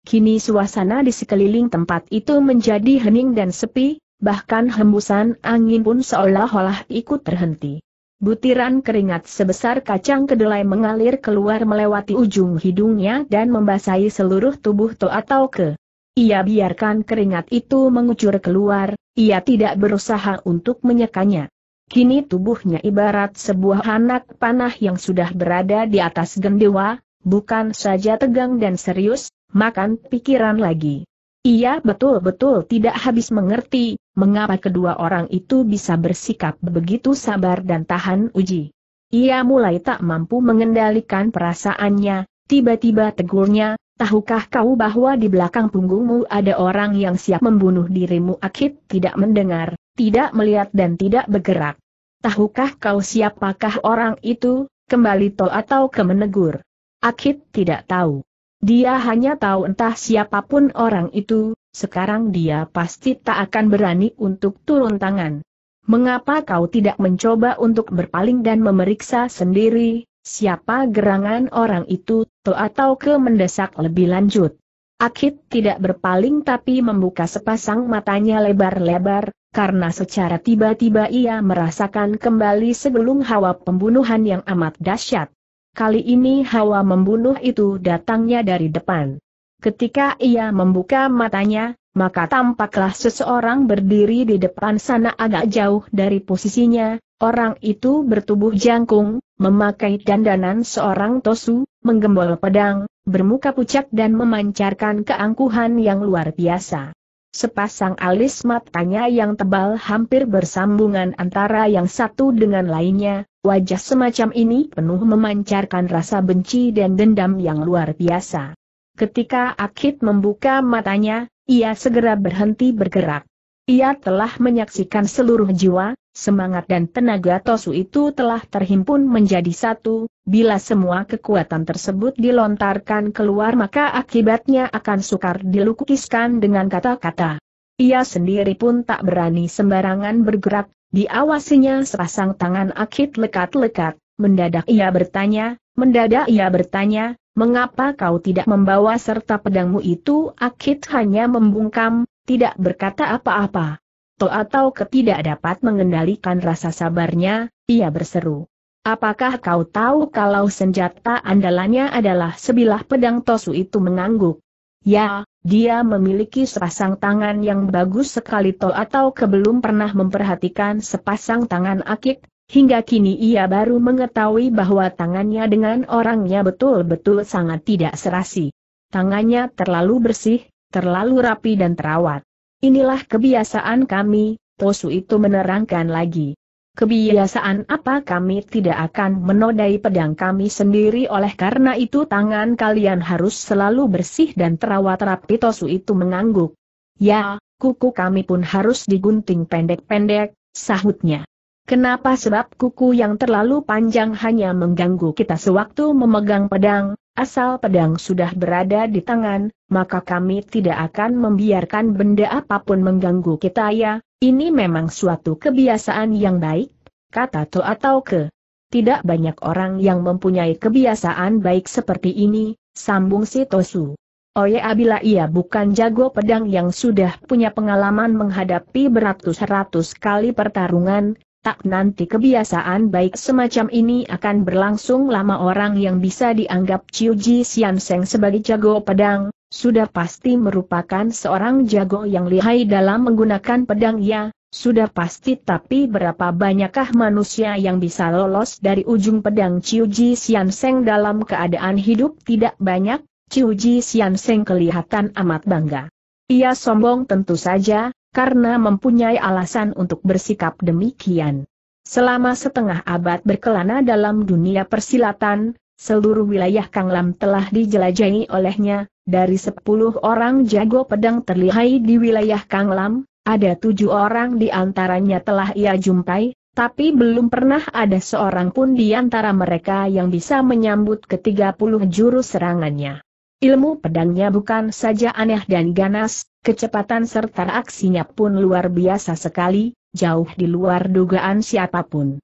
Kini suasana di sekeliling tempat itu menjadi hening dan sepi, bahkan hembusan angin pun seolah-olah ikut terhenti. Butiran keringat sebesar kacang kedelai mengalir keluar melewati ujung hidungnya dan membasahi seluruh tubuh To atau ke. Ia biarkan keringat itu mengucur keluar, ia tidak berusaha untuk menyekanya. Kini tubuhnya ibarat sebuah anak panah yang sudah berada di atas gendewa, bukan saja tegang dan serius, makan pikiran lagi. Ia betul-betul tidak habis mengerti, mengapa kedua orang itu bisa bersikap begitu sabar dan tahan uji. Ia mulai tak mampu mengendalikan perasaannya, tiba-tiba tegurnya, tahukah kau bahwa di belakang punggungmu ada orang yang siap membunuh dirimu Akid tidak mendengar, tidak melihat dan tidak bergerak. Tahukah kau siapakah orang itu, kembali to atau kemenegur? Akid tidak tahu. Dia hanya tahu entah siapapun orang itu, sekarang dia pasti tak akan berani untuk turun tangan. Mengapa kau tidak mencoba untuk berpaling dan memeriksa sendiri, siapa gerangan orang itu, atau ke mendesak lebih lanjut? Akit tidak berpaling tapi membuka sepasang matanya lebar-lebar, karena secara tiba-tiba ia merasakan kembali sebelum hawa pembunuhan yang amat dahsyat. Kali ini hawa membunuh itu datangnya dari depan. Ketika ia membuka matanya, maka tampaklah seseorang berdiri di depan sana agak jauh dari posisinya, orang itu bertubuh jangkung, memakai dandanan seorang tosu, menggembol pedang, bermuka pucat dan memancarkan keangkuhan yang luar biasa. Sepasang alis matanya yang tebal hampir bersambungan antara yang satu dengan lainnya, Wajah semacam ini penuh memancarkan rasa benci dan dendam yang luar biasa. Ketika Akit membuka matanya, ia segera berhenti bergerak. Ia telah menyaksikan seluruh jiwa, semangat dan tenaga Tosu itu telah terhimpun menjadi satu, bila semua kekuatan tersebut dilontarkan keluar maka akibatnya akan sukar dilukiskan dengan kata-kata. Ia sendiri pun tak berani sembarangan bergerak, Diawasinya sepasang tangan akit lekat-lekat, mendadak ia bertanya, mendadak ia bertanya, mengapa kau tidak membawa serta pedangmu itu akit hanya membungkam, tidak berkata apa-apa. To atau ketidak dapat mengendalikan rasa sabarnya, ia berseru. Apakah kau tahu kalau senjata andalannya adalah sebilah pedang Tosu itu mengangguk? Ya, dia memiliki sepasang tangan yang bagus sekali Tol atau kebelum pernah memperhatikan sepasang tangan akik, hingga kini ia baru mengetahui bahwa tangannya dengan orangnya betul-betul sangat tidak serasi. Tangannya terlalu bersih, terlalu rapi dan terawat. Inilah kebiasaan kami, Tosu itu menerangkan lagi. Kebiasaan apa kami tidak akan menodai pedang kami sendiri oleh karena itu tangan kalian harus selalu bersih dan terawat rapi Tosu itu mengangguk. Ya, kuku kami pun harus digunting pendek-pendek, sahutnya. Kenapa sebab kuku yang terlalu panjang hanya mengganggu kita sewaktu memegang pedang, asal pedang sudah berada di tangan, maka kami tidak akan membiarkan benda apapun mengganggu kita ya, ini memang suatu kebiasaan yang baik, kata To atau Ke. Tidak banyak orang yang mempunyai kebiasaan baik seperti ini, sambung si Tosu. Oye abila ia bukan jago pedang yang sudah punya pengalaman menghadapi beratus-ratus kali pertarungan, tak nanti kebiasaan baik semacam ini akan berlangsung lama orang yang bisa dianggap Chiu Ji Sian Seng sebagai jago pedang, sudah pasti merupakan seorang jago yang lihai dalam menggunakan pedang, ya. sudah pasti tapi berapa banyakkah manusia yang bisa lolos dari ujung pedang Ciuji Xianseng dalam keadaan hidup tidak banyak, Ciuji Xianseng kelihatan amat bangga. Ia sombong tentu saja, karena mempunyai alasan untuk bersikap demikian. Selama setengah abad berkelana dalam dunia persilatan, Seluruh wilayah Kanglam telah dijelajahi olehnya, dari sepuluh orang jago pedang terlihai di wilayah Kanglam, ada tujuh orang di antaranya telah ia jumpai, tapi belum pernah ada seorang pun di antara mereka yang bisa menyambut ketiga puluh jurus serangannya. Ilmu pedangnya bukan saja aneh dan ganas, kecepatan serta aksinya pun luar biasa sekali, jauh di luar dugaan siapapun.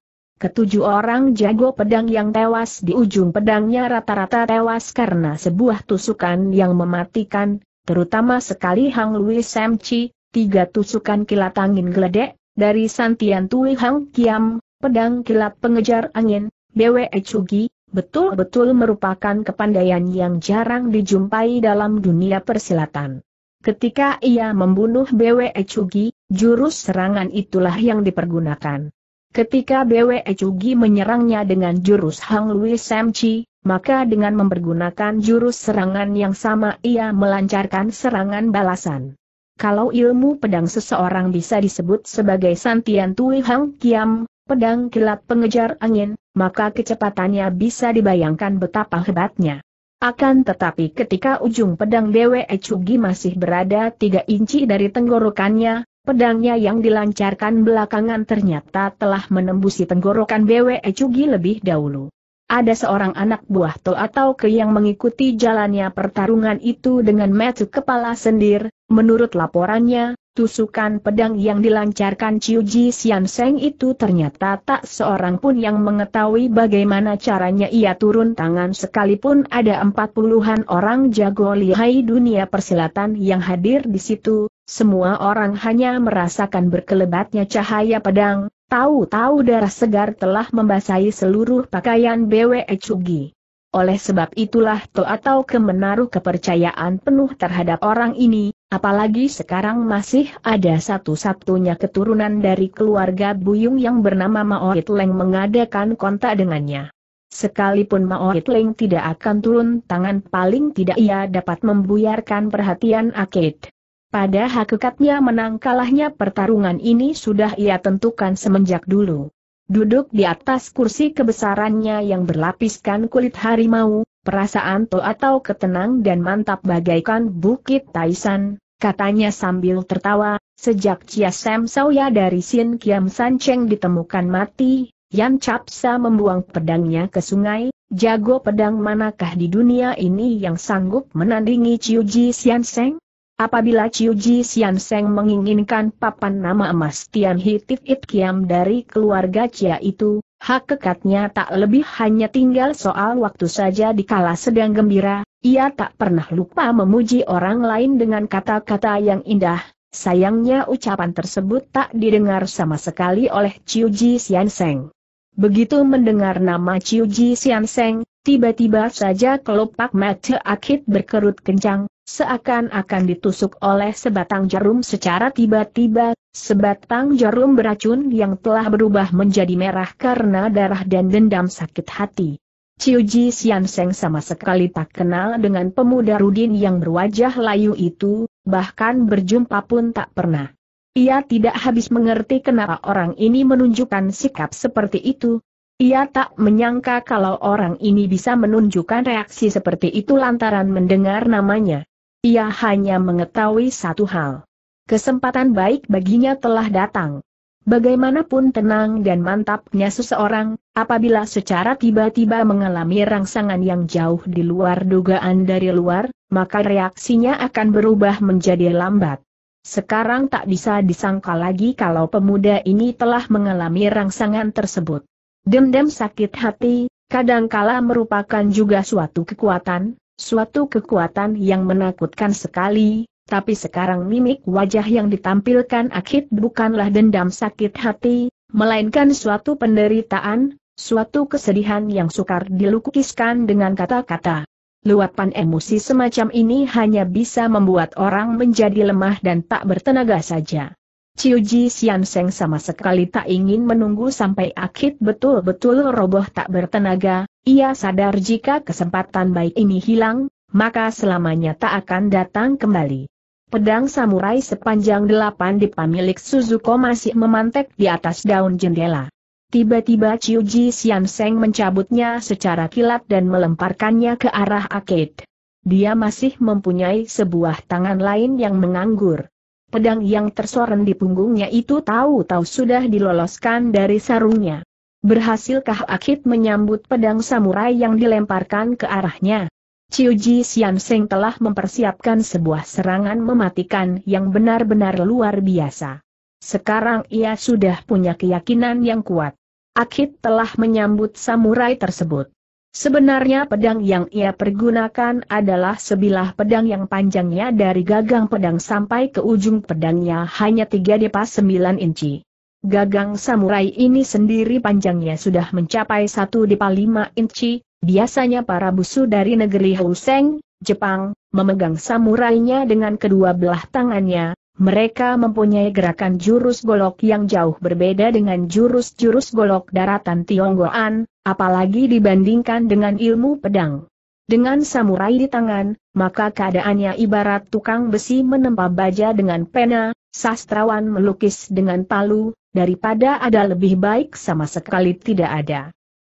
Ketujuh orang jago pedang yang tewas di ujung pedangnya rata-rata tewas karena sebuah tusukan yang mematikan, terutama sekali Hang Lui Chi, tiga tusukan kilat angin geledek, dari Santian Tui Hang Kiam, pedang kilat pengejar angin, BWE Chugi, betul-betul merupakan kepandaian yang jarang dijumpai dalam dunia persilatan. Ketika ia membunuh BWE Chugi, jurus serangan itulah yang dipergunakan. Ketika BWE Cugi menyerangnya dengan jurus Hang Lui Sam Chi, maka dengan mempergunakan jurus serangan yang sama ia melancarkan serangan balasan. Kalau ilmu pedang seseorang bisa disebut sebagai Santian Tui Hang Kiam, pedang kilat pengejar angin, maka kecepatannya bisa dibayangkan betapa hebatnya. Akan tetapi ketika ujung pedang BWE Chugi masih berada tiga inci dari tenggorokannya, Pedangnya yang dilancarkan belakangan ternyata telah menembusi tenggorokan BWE Cugi lebih dahulu. Ada seorang anak buah To atau Ke yang mengikuti jalannya pertarungan itu dengan metu kepala sendir, menurut laporannya, Tusukan pedang yang dilancarkan Chiu Ji Xian Seng itu ternyata tak seorang pun yang mengetahui bagaimana caranya ia turun tangan sekalipun ada empat puluhan orang jago lihai dunia persilatan yang hadir di situ, semua orang hanya merasakan berkelebatnya cahaya pedang, tahu-tahu darah segar telah membasahi seluruh pakaian Bwe Ji. Oleh sebab itulah To atau Kemenaruh kepercayaan penuh terhadap orang ini, Apalagi sekarang masih ada satu-satunya keturunan dari keluarga Buyung yang bernama Mao Leng mengadakan kontak dengannya. Sekalipun Mao Leng tidak akan turun tangan paling tidak ia dapat membuyarkan perhatian Akid. Pada hakikatnya menang kalahnya pertarungan ini sudah ia tentukan semenjak dulu. Duduk di atas kursi kebesarannya yang berlapiskan kulit harimau, perasaan to atau ketenang dan mantap bagaikan bukit Taisan, katanya sambil tertawa, sejak Chia Sam Sauya dari Sin Kiam San Cheng ditemukan mati, Yan Capsa membuang pedangnya ke sungai, jago pedang manakah di dunia ini yang sanggup menandingi Chiu Ji Sian Seng? Apabila Chiu Ji Sian Seng menginginkan papan nama emas Tian Tif It Kiam dari keluarga Chia itu, Hak kekatnya tak lebih hanya tinggal soal waktu saja di kala sedang gembira, ia tak pernah lupa memuji orang lain dengan kata-kata yang indah, sayangnya ucapan tersebut tak didengar sama sekali oleh Ciuji Xianseng. Begitu mendengar nama Ciuji Xianseng, tiba-tiba saja kelopak mata Akit berkerut kencang, Seakan-akan ditusuk oleh sebatang jarum secara tiba-tiba, sebatang jarum beracun yang telah berubah menjadi merah karena darah dan dendam sakit hati. Ciuji Sianseng sama sekali tak kenal dengan pemuda Rudin yang berwajah layu itu, bahkan berjumpa pun tak pernah. Ia tidak habis mengerti kenapa orang ini menunjukkan sikap seperti itu. Ia tak menyangka kalau orang ini bisa menunjukkan reaksi seperti itu lantaran mendengar namanya. Ia hanya mengetahui satu hal. Kesempatan baik baginya telah datang. Bagaimanapun tenang dan mantapnya seseorang, apabila secara tiba-tiba mengalami rangsangan yang jauh di luar dugaan dari luar, maka reaksinya akan berubah menjadi lambat. Sekarang tak bisa disangka lagi kalau pemuda ini telah mengalami rangsangan tersebut. Dendam sakit hati, kadangkala merupakan juga suatu kekuatan, Suatu kekuatan yang menakutkan sekali, tapi sekarang mimik wajah yang ditampilkan akhir bukanlah dendam sakit hati, melainkan suatu penderitaan, suatu kesedihan yang sukar dilukiskan dengan kata-kata. Luapan emosi semacam ini hanya bisa membuat orang menjadi lemah dan tak bertenaga saja. Ciuji Seng sama sekali tak ingin menunggu sampai akhir betul-betul roboh tak bertenaga, ia sadar jika kesempatan baik ini hilang, maka selamanya tak akan datang kembali. Pedang samurai sepanjang delapan di pamilik Suzuko masih memantek di atas daun jendela. Tiba-tiba Chiuji Seng mencabutnya secara kilat dan melemparkannya ke arah Akid. Dia masih mempunyai sebuah tangan lain yang menganggur. Pedang yang tersoren di punggungnya itu tahu-tahu sudah diloloskan dari sarungnya. Berhasilkah Akit menyambut pedang samurai yang dilemparkan ke arahnya? Ciuji Seng telah mempersiapkan sebuah serangan mematikan yang benar-benar luar biasa. Sekarang ia sudah punya keyakinan yang kuat. Akit telah menyambut samurai tersebut. Sebenarnya pedang yang ia pergunakan adalah sebilah pedang yang panjangnya dari gagang pedang sampai ke ujung pedangnya hanya 3 depa 9 inci. Gagang samurai ini sendiri panjangnya sudah mencapai satu dipa lima inci, biasanya para busu dari negeri Houseng, Jepang, memegang samurainya dengan kedua belah tangannya, mereka mempunyai gerakan jurus golok yang jauh berbeda dengan jurus-jurus golok daratan Tionggoan, apalagi dibandingkan dengan ilmu pedang. Dengan samurai di tangan, maka keadaannya ibarat tukang besi menempa baja dengan pena, sastrawan melukis dengan palu, daripada ada lebih baik sama sekali tidak ada.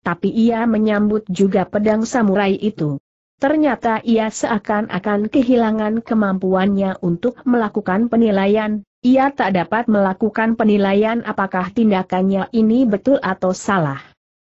Tapi ia menyambut juga pedang samurai itu. Ternyata ia seakan-akan kehilangan kemampuannya untuk melakukan penilaian, ia tak dapat melakukan penilaian apakah tindakannya ini betul atau salah.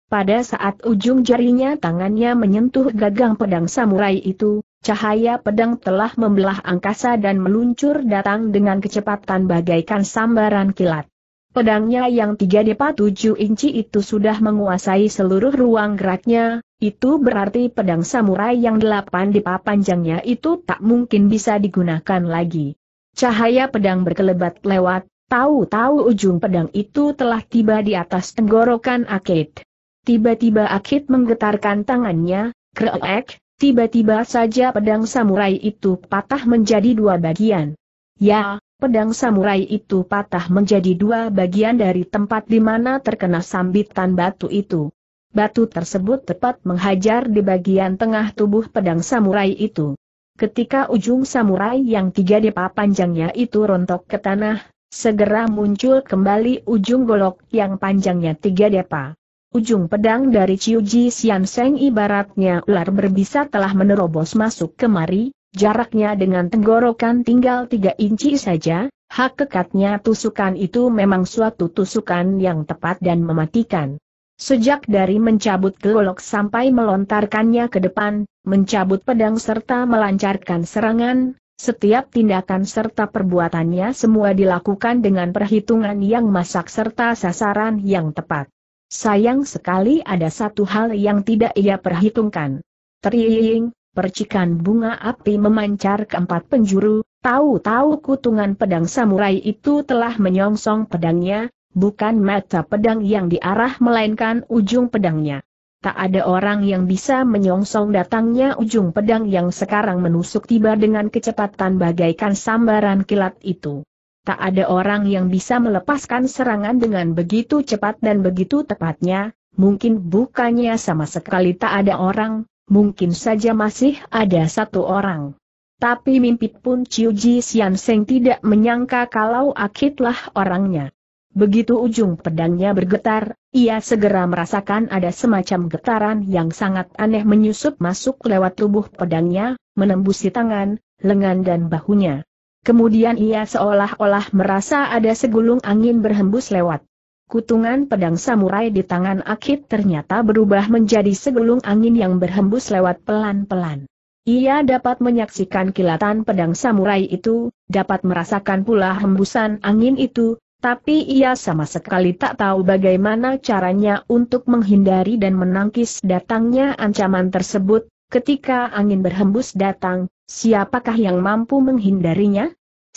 Pada saat ujung jarinya tangannya menyentuh gagang pedang samurai itu, cahaya pedang telah membelah angkasa dan meluncur datang dengan kecepatan bagaikan sambaran kilat. Pedangnya yang 3 depa 7 inci itu sudah menguasai seluruh ruang geraknya, itu berarti pedang samurai yang delapan depa panjangnya itu tak mungkin bisa digunakan lagi. Cahaya pedang berkelebat lewat, tahu-tahu ujung pedang itu telah tiba di atas tenggorokan Akid. Tiba-tiba Akid menggetarkan tangannya, kreek, tiba-tiba saja pedang samurai itu patah menjadi dua bagian. Ya, Pedang samurai itu patah menjadi dua bagian dari tempat di mana terkena sambitan batu itu. Batu tersebut tepat menghajar di bagian tengah tubuh pedang samurai itu. Ketika ujung samurai yang tiga depa panjangnya itu rontok ke tanah, segera muncul kembali ujung golok yang panjangnya tiga depa. Ujung pedang dari Chiuji Xianseng ibaratnya ular berbisa telah menerobos masuk kemari, Jaraknya dengan tenggorokan tinggal tiga inci saja, hak kekatnya tusukan itu memang suatu tusukan yang tepat dan mematikan. Sejak dari mencabut golok sampai melontarkannya ke depan, mencabut pedang serta melancarkan serangan, setiap tindakan serta perbuatannya semua dilakukan dengan perhitungan yang masak serta sasaran yang tepat. Sayang sekali ada satu hal yang tidak ia perhitungkan. Teriing, percikan bunga api memancar ke empat penjuru, tahu-tahu kutungan pedang samurai itu telah menyongsong pedangnya, bukan mata pedang yang diarah melainkan ujung pedangnya. Tak ada orang yang bisa menyongsong datangnya ujung pedang yang sekarang menusuk tiba dengan kecepatan bagaikan sambaran kilat itu. Tak ada orang yang bisa melepaskan serangan dengan begitu cepat dan begitu tepatnya, mungkin bukannya sama sekali tak ada orang, mungkin saja masih ada satu orang. Tapi mimpi pun Ciu Ji Sian Seng tidak menyangka kalau Akitlah orangnya. Begitu ujung pedangnya bergetar, ia segera merasakan ada semacam getaran yang sangat aneh menyusup masuk lewat tubuh pedangnya, menembusi tangan, lengan dan bahunya. Kemudian ia seolah-olah merasa ada segulung angin berhembus lewat. Kutungan pedang samurai di tangan Akit ternyata berubah menjadi segelung angin yang berhembus lewat pelan-pelan. Ia dapat menyaksikan kilatan pedang samurai itu, dapat merasakan pula hembusan angin itu, tapi ia sama sekali tak tahu bagaimana caranya untuk menghindari dan menangkis datangnya ancaman tersebut. Ketika angin berhembus datang, siapakah yang mampu menghindarinya?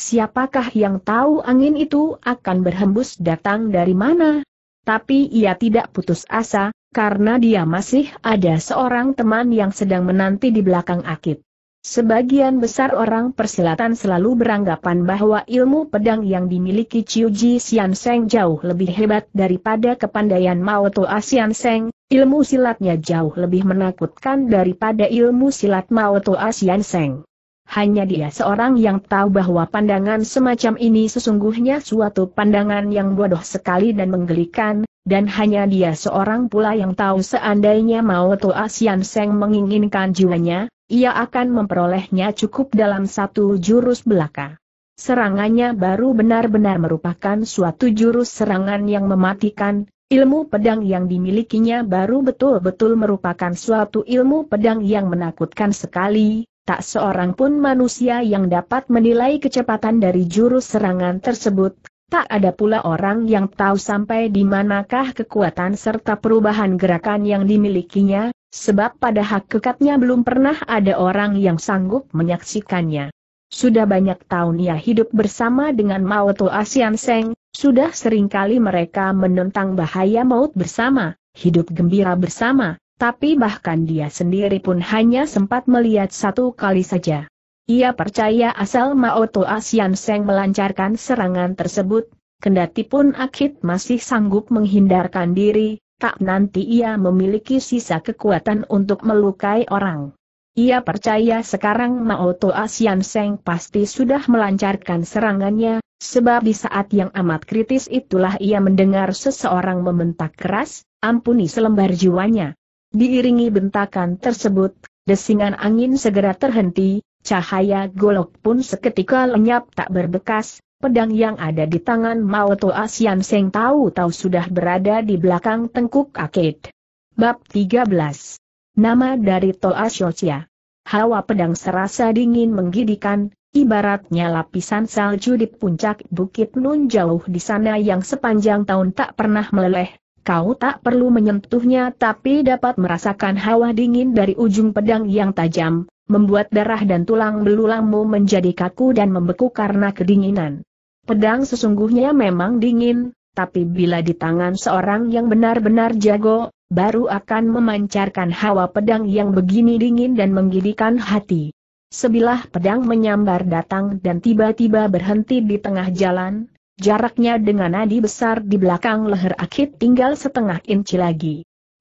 Siapakah yang tahu angin itu akan berhembus datang dari mana? Tapi ia tidak putus asa, karena dia masih ada seorang teman yang sedang menanti di belakang Akib. Sebagian besar orang persilatan selalu beranggapan bahwa ilmu pedang yang dimiliki Ciuji Xian Seng jauh lebih hebat daripada kepandaian Mao Toa Xian Seng, ilmu silatnya jauh lebih menakutkan daripada ilmu silat Mao Toa Xian Seng hanya dia seorang yang tahu bahwa pandangan semacam ini sesungguhnya suatu pandangan yang bodoh sekali dan menggelikan, dan hanya dia seorang pula yang tahu seandainya mau Tua Sian Seng menginginkan jiwanya, ia akan memperolehnya cukup dalam satu jurus belaka. Serangannya baru benar-benar merupakan suatu jurus serangan yang mematikan, Ilmu pedang yang dimilikinya baru betul-betul merupakan suatu ilmu pedang yang menakutkan sekali, tak seorang pun manusia yang dapat menilai kecepatan dari jurus serangan tersebut, tak ada pula orang yang tahu sampai di manakah kekuatan serta perubahan gerakan yang dimilikinya, sebab pada hakikatnya belum pernah ada orang yang sanggup menyaksikannya. Sudah banyak tahun ia hidup bersama dengan Maoto Asian Seng, sudah seringkali mereka menentang bahaya maut bersama, hidup gembira bersama, tapi bahkan dia sendiri pun hanya sempat melihat satu kali saja. Ia percaya asal Mao Toa Sian Seng melancarkan serangan tersebut, kendati pun Akit masih sanggup menghindarkan diri, tak nanti ia memiliki sisa kekuatan untuk melukai orang. Ia percaya sekarang Mao Toa Sian Seng pasti sudah melancarkan serangannya, sebab di saat yang amat kritis itulah ia mendengar seseorang membentak keras, ampuni selembar jiwanya. Diiringi bentakan tersebut, desingan angin segera terhenti, cahaya golok pun seketika lenyap tak berbekas, pedang yang ada di tangan Mao Toa Sian Seng tahu-tahu sudah berada di belakang tengkuk Akid. Bab 13 Nama dari Toa Shochia Hawa pedang serasa dingin menggidikan, Ibaratnya lapisan salju di puncak Bukit Nun jauh di sana yang sepanjang tahun tak pernah meleleh, Kau tak perlu menyentuhnya tapi dapat merasakan hawa dingin dari ujung pedang yang tajam, membuat darah dan tulang belulangmu menjadi kaku dan membeku karena kedinginan. Pedang sesungguhnya memang dingin, tapi bila di tangan seorang yang benar-benar jago, baru akan memancarkan hawa pedang yang begini dingin dan menggidikan hati. Sebilah pedang menyambar datang dan tiba-tiba berhenti di tengah jalan, Jaraknya dengan nadi besar di belakang leher Akit tinggal setengah inci lagi.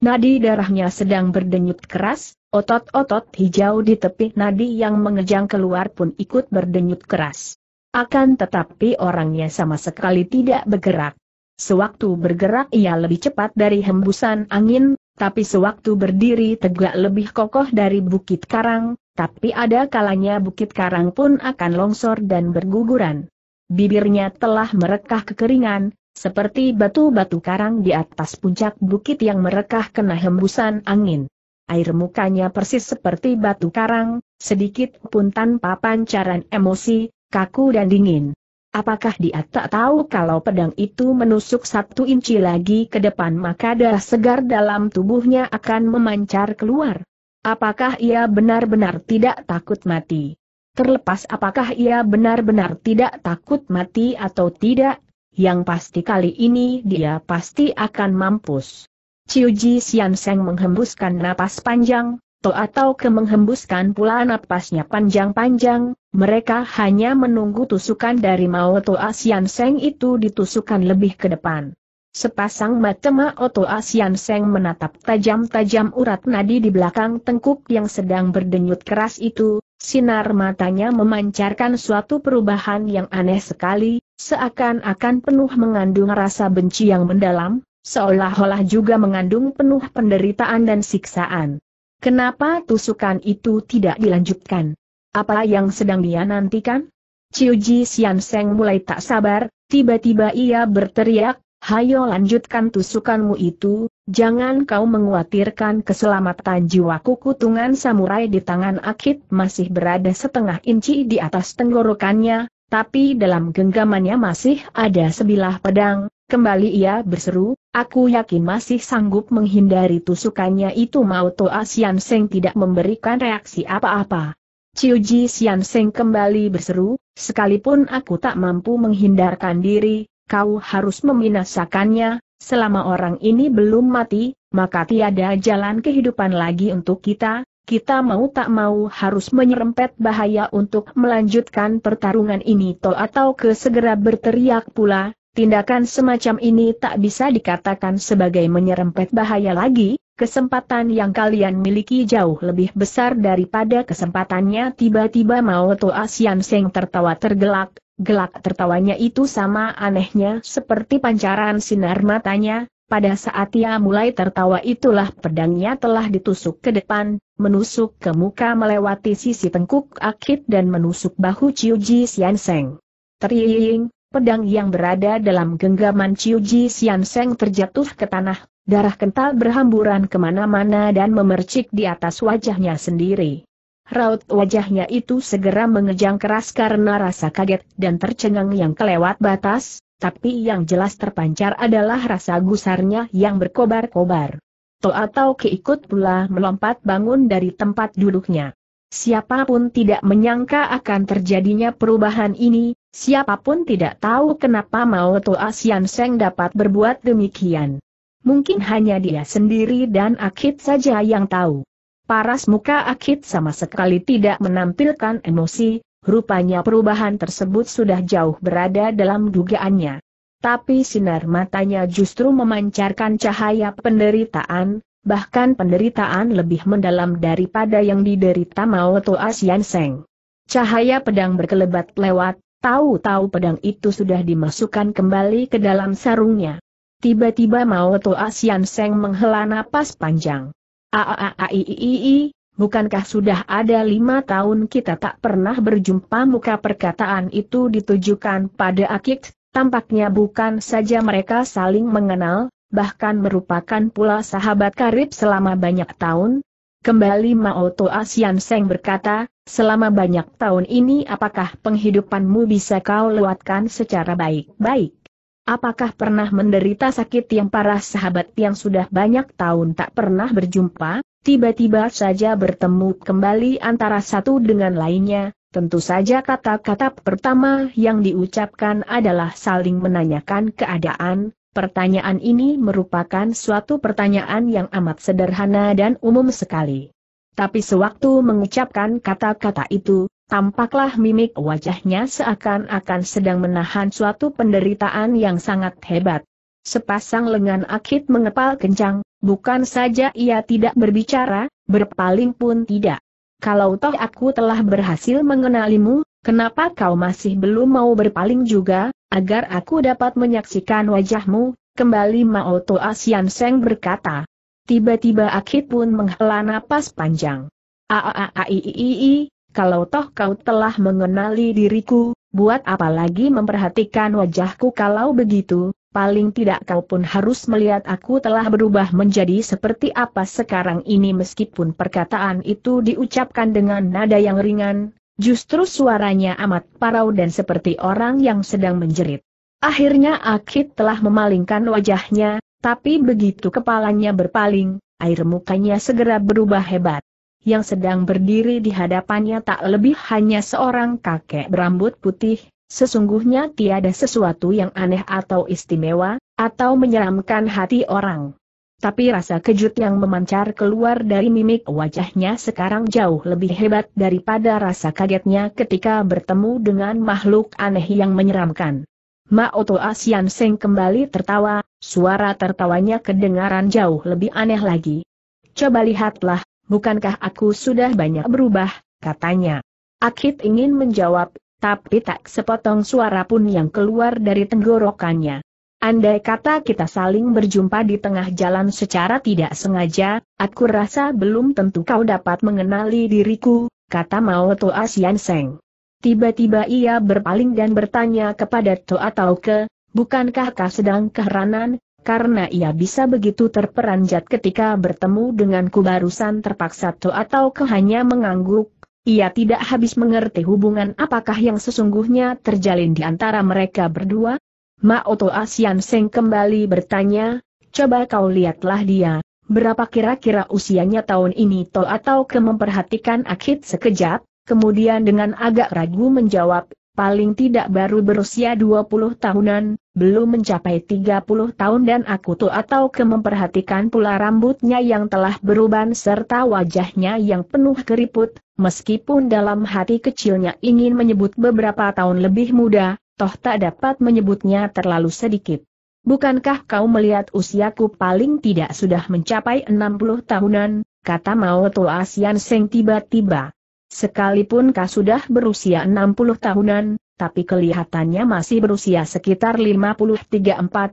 Nadi darahnya sedang berdenyut keras, otot-otot hijau di tepi nadi yang mengejang keluar pun ikut berdenyut keras. Akan tetapi orangnya sama sekali tidak bergerak. Sewaktu bergerak ia lebih cepat dari hembusan angin, tapi sewaktu berdiri tegak lebih kokoh dari bukit karang, tapi ada kalanya bukit karang pun akan longsor dan berguguran. Bibirnya telah merekah kekeringan, seperti batu-batu karang di atas puncak bukit yang merekah kena hembusan angin. Air mukanya persis seperti batu karang, sedikit pun tanpa pancaran emosi, kaku dan dingin. Apakah dia tak tahu kalau pedang itu menusuk satu inci lagi ke depan maka darah segar dalam tubuhnya akan memancar keluar? Apakah ia benar-benar tidak takut mati? Terlepas apakah ia benar-benar tidak takut mati atau tidak, yang pasti kali ini dia pasti akan mampus. Ciuji Sian Seng menghembuskan napas panjang, To atau ke menghembuskan pula napasnya panjang-panjang, mereka hanya menunggu tusukan dari Mao Toa Sian Seng itu ditusukan lebih ke depan. Sepasang mata Ma Oto Asian Seng menatap tajam-tajam urat nadi di belakang tengkuk yang sedang berdenyut keras itu, sinar matanya memancarkan suatu perubahan yang aneh sekali, seakan-akan penuh mengandung rasa benci yang mendalam, seolah-olah juga mengandung penuh penderitaan dan siksaan. Kenapa tusukan itu tidak dilanjutkan? Apa yang sedang dia nantikan? Ciuji Sian Seng mulai tak sabar, tiba-tiba ia berteriak, Hayo lanjutkan tusukanmu itu, jangan kau menguatirkan keselamatan jiwaku kutungan samurai di tangan Akit masih berada setengah inci di atas tenggorokannya, tapi dalam genggamannya masih ada sebilah pedang, kembali ia berseru, aku yakin masih sanggup menghindari tusukannya itu mau Toa Sian Seng tidak memberikan reaksi apa-apa. Ciuji Sian Seng kembali berseru, sekalipun aku tak mampu menghindarkan diri, kau harus membinasakannya, selama orang ini belum mati, maka tiada jalan kehidupan lagi untuk kita, kita mau tak mau harus menyerempet bahaya untuk melanjutkan pertarungan ini Tol atau ke segera berteriak pula, tindakan semacam ini tak bisa dikatakan sebagai menyerempet bahaya lagi, Kesempatan yang kalian miliki jauh lebih besar daripada kesempatannya tiba-tiba mau To Asian Seng tertawa tergelak, gelak tertawanya itu sama anehnya seperti pancaran sinar matanya, pada saat ia mulai tertawa itulah pedangnya telah ditusuk ke depan, menusuk ke muka melewati sisi tengkuk akit dan menusuk bahu Ji Sian Seng. Teriing, pedang yang berada dalam genggaman Ji Sian Seng terjatuh ke tanah Darah kental berhamburan kemana-mana dan memercik di atas wajahnya sendiri. Raut wajahnya itu segera mengejang keras karena rasa kaget dan tercengang yang kelewat batas, tapi yang jelas terpancar adalah rasa gusarnya yang berkobar-kobar. To atau keikut pula melompat bangun dari tempat duduknya. Siapapun tidak menyangka akan terjadinya perubahan ini, siapapun tidak tahu kenapa mau Toa Sian Seng dapat berbuat demikian. Mungkin hanya dia sendiri dan Akit saja yang tahu. Paras muka Akit sama sekali tidak menampilkan emosi, rupanya perubahan tersebut sudah jauh berada dalam dugaannya. Tapi sinar matanya justru memancarkan cahaya penderitaan, bahkan penderitaan lebih mendalam daripada yang diderita Mao Toa Seng. Cahaya pedang berkelebat lewat, tahu-tahu pedang itu sudah dimasukkan kembali ke dalam sarungnya. Tiba-tiba Mao Asian Seng menghela napas panjang. Aaaiiii, bukankah sudah ada lima tahun kita tak pernah berjumpa muka perkataan itu ditujukan pada Akik, tampaknya bukan saja mereka saling mengenal, bahkan merupakan pula sahabat karib selama banyak tahun. Kembali Mao Asian Seng berkata, selama banyak tahun ini apakah penghidupanmu bisa kau lewatkan secara baik-baik? Apakah pernah menderita sakit yang parah sahabat yang sudah banyak tahun tak pernah berjumpa, tiba-tiba saja bertemu kembali antara satu dengan lainnya, tentu saja kata-kata pertama yang diucapkan adalah saling menanyakan keadaan, pertanyaan ini merupakan suatu pertanyaan yang amat sederhana dan umum sekali. Tapi sewaktu mengucapkan kata-kata itu, Tampaklah mimik wajahnya seakan-akan sedang menahan suatu penderitaan yang sangat hebat. Sepasang lengan akit mengepal kencang, bukan saja ia tidak berbicara, berpaling pun tidak. Kalau toh aku telah berhasil mengenalimu, kenapa kau masih belum mau berpaling juga, agar aku dapat menyaksikan wajahmu, kembali Mao Toa Sian Seng berkata. Tiba-tiba Akit pun menghela napas panjang. Aaaiii, kalau toh kau telah mengenali diriku, buat apa lagi memperhatikan wajahku kalau begitu, paling tidak kau pun harus melihat aku telah berubah menjadi seperti apa sekarang ini meskipun perkataan itu diucapkan dengan nada yang ringan, justru suaranya amat parau dan seperti orang yang sedang menjerit. Akhirnya Akit telah memalingkan wajahnya, tapi begitu kepalanya berpaling, air mukanya segera berubah hebat yang sedang berdiri di hadapannya tak lebih hanya seorang kakek berambut putih, sesungguhnya tiada sesuatu yang aneh atau istimewa, atau menyeramkan hati orang. Tapi rasa kejut yang memancar keluar dari mimik wajahnya sekarang jauh lebih hebat daripada rasa kagetnya ketika bertemu dengan makhluk aneh yang menyeramkan. Ma Oto Asian Seng kembali tertawa, suara tertawanya kedengaran jauh lebih aneh lagi. Coba lihatlah, bukankah aku sudah banyak berubah, katanya. Akit ingin menjawab, tapi tak sepotong suara pun yang keluar dari tenggorokannya. Andai kata kita saling berjumpa di tengah jalan secara tidak sengaja, aku rasa belum tentu kau dapat mengenali diriku, kata Mao Toa Sian Seng. Tiba-tiba ia berpaling dan bertanya kepada Toa Tauke, bukankah kau sedang keheranan, karena ia bisa begitu terperanjat ketika bertemu dengan kubarusan terpaksa to atau hanya mengangguk, ia tidak habis mengerti hubungan apakah yang sesungguhnya terjalin di antara mereka berdua. Maoto Asian Seng kembali bertanya, coba kau lihatlah dia, berapa kira-kira usianya tahun ini to atau ke memperhatikan akhir sekejap, kemudian dengan agak ragu menjawab, paling tidak baru berusia 20 tahunan, belum mencapai 30 tahun dan aku tuh atau ke memperhatikan pula rambutnya yang telah beruban serta wajahnya yang penuh keriput, meskipun dalam hati kecilnya ingin menyebut beberapa tahun lebih muda, toh tak dapat menyebutnya terlalu sedikit. Bukankah kau melihat usiaku paling tidak sudah mencapai 60 tahunan, kata Maoto Asian Seng tiba-tiba. Sekalipun kau sudah berusia 60 tahunan, tapi kelihatannya masih berusia sekitar 53-4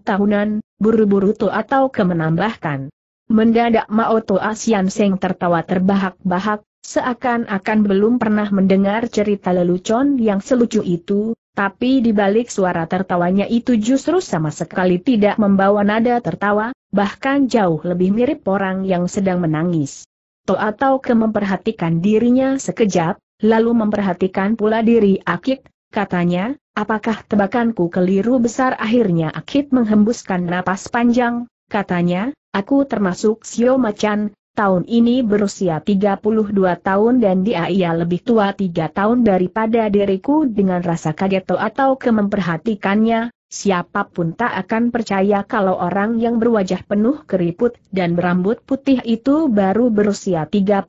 tahunan, buru-buru tuh atau kemenambahkan. Mendadak Mao Toa Asian Seng tertawa terbahak-bahak, seakan-akan belum pernah mendengar cerita lelucon yang selucu itu, tapi dibalik suara tertawanya itu justru sama sekali tidak membawa nada tertawa, bahkan jauh lebih mirip orang yang sedang menangis. To atau ke memperhatikan dirinya sekejap, lalu memperhatikan pula diri Akik, katanya, apakah tebakanku keliru besar akhirnya Akit menghembuskan napas panjang, katanya, aku termasuk Sio Macan, tahun ini berusia 32 tahun dan dia ia lebih tua 3 tahun daripada diriku dengan rasa kaget atau kememperhatikannya, Siapapun tak akan percaya kalau orang yang berwajah penuh keriput dan berambut putih itu baru berusia 35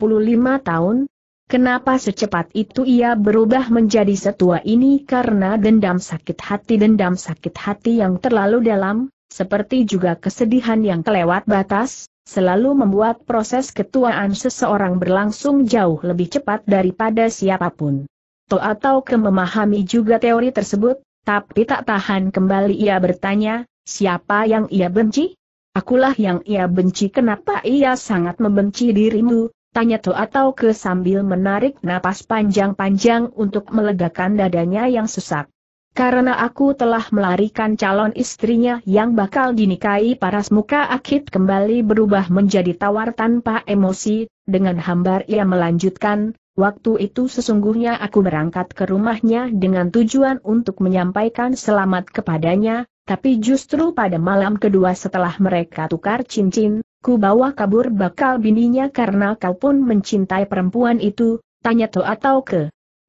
tahun, Kenapa secepat itu ia berubah menjadi setua ini karena dendam sakit hati dendam sakit hati yang terlalu dalam, seperti juga kesedihan yang kelewat batas, selalu membuat proses ketuaan seseorang berlangsung jauh lebih cepat daripada siapapun. To atau ke memahami juga teori tersebut, tapi tak tahan kembali ia bertanya, siapa yang ia benci? Akulah yang ia benci kenapa ia sangat membenci dirimu, Tanya tuh atau ke sambil menarik napas panjang-panjang untuk melegakan dadanya yang sesak. Karena aku telah melarikan calon istrinya yang bakal dinikahi paras muka akid kembali berubah menjadi tawar tanpa emosi, dengan hambar ia melanjutkan, Waktu itu sesungguhnya aku berangkat ke rumahnya dengan tujuan untuk menyampaikan selamat kepadanya, tapi justru pada malam kedua setelah mereka tukar cincin, ku bawa kabur bakal bininya karena kau pun mencintai perempuan itu, tanya to atau ke.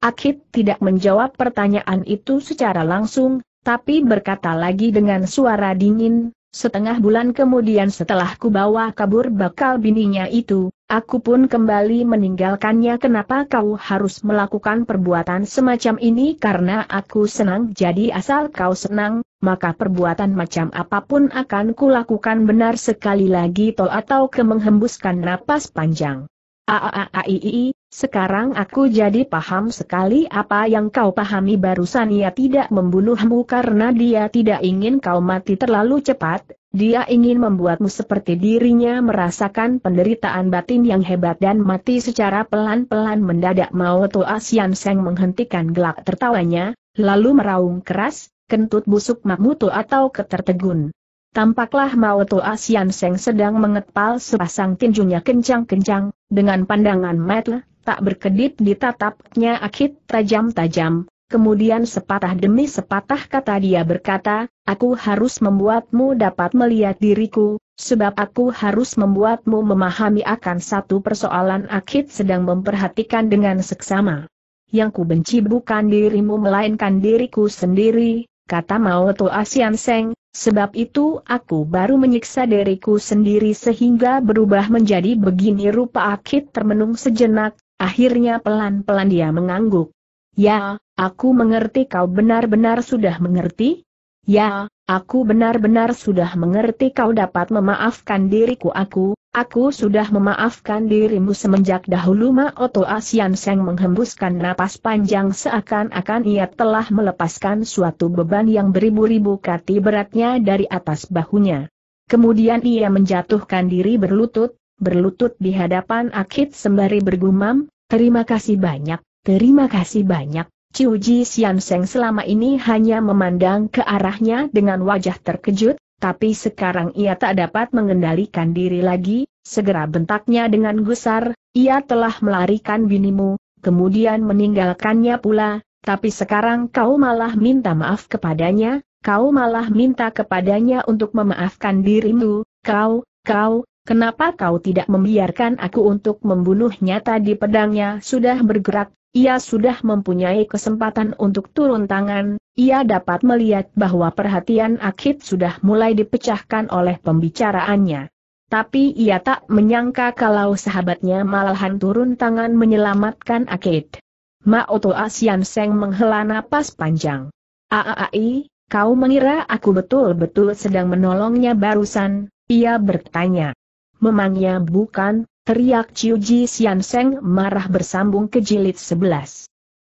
Akit tidak menjawab pertanyaan itu secara langsung, tapi berkata lagi dengan suara dingin, setengah bulan kemudian setelah ku bawa kabur bakal bininya itu, Aku pun kembali meninggalkannya kenapa kau harus melakukan perbuatan semacam ini karena aku senang jadi asal kau senang, maka perbuatan macam apapun akan kulakukan benar sekali lagi Tol. atau ke menghembuskan napas panjang. Aaaii, sekarang aku jadi paham sekali apa yang kau pahami barusan ia tidak membunuhmu karena dia tidak ingin kau mati terlalu cepat, dia ingin membuatmu seperti dirinya merasakan penderitaan batin yang hebat dan mati secara pelan-pelan mendadak mau Toa Sian Seng menghentikan gelak tertawanya, lalu meraung keras, kentut busuk makmutu atau ketertegun. Tampaklah Mao Toa Sian Seng sedang mengepal sepasang tinjunya kencang-kencang, dengan pandangan mata, tak berkedip ditatapnya akit tajam-tajam, Kemudian sepatah demi sepatah kata dia berkata, aku harus membuatmu dapat melihat diriku, sebab aku harus membuatmu memahami akan satu persoalan Akid sedang memperhatikan dengan seksama. Yang ku benci bukan dirimu melainkan diriku sendiri, kata Maoto Asian Seng, sebab itu aku baru menyiksa diriku sendiri sehingga berubah menjadi begini rupa Akid termenung sejenak, akhirnya pelan-pelan dia mengangguk. Ya, aku mengerti kau benar-benar sudah mengerti? Ya, aku benar-benar sudah mengerti kau dapat memaafkan diriku aku, aku sudah memaafkan dirimu semenjak dahulu Ma Oto Asian Seng menghembuskan napas panjang seakan-akan ia telah melepaskan suatu beban yang beribu-ribu kati beratnya dari atas bahunya. Kemudian ia menjatuhkan diri berlutut, berlutut di hadapan Akit sembari bergumam, terima kasih banyak. Terima kasih banyak, Ji Sian Seng selama ini hanya memandang ke arahnya dengan wajah terkejut, tapi sekarang ia tak dapat mengendalikan diri lagi, segera bentaknya dengan gusar, ia telah melarikan binimu, kemudian meninggalkannya pula, tapi sekarang kau malah minta maaf kepadanya, kau malah minta kepadanya untuk memaafkan dirimu, kau, kau, Kenapa kau tidak membiarkan aku untuk membunuhnya tadi pedangnya sudah bergerak, ia sudah mempunyai kesempatan untuk turun tangan, ia dapat melihat bahwa perhatian Akit sudah mulai dipecahkan oleh pembicaraannya. Tapi ia tak menyangka kalau sahabatnya malahan turun tangan menyelamatkan Akit. Maoto Asian Seng menghela napas panjang. Aai, kau mengira aku betul-betul sedang menolongnya barusan, ia bertanya. Memangnya bukan, teriak Chiu Ji Sian Seng marah bersambung ke jilid sebelas.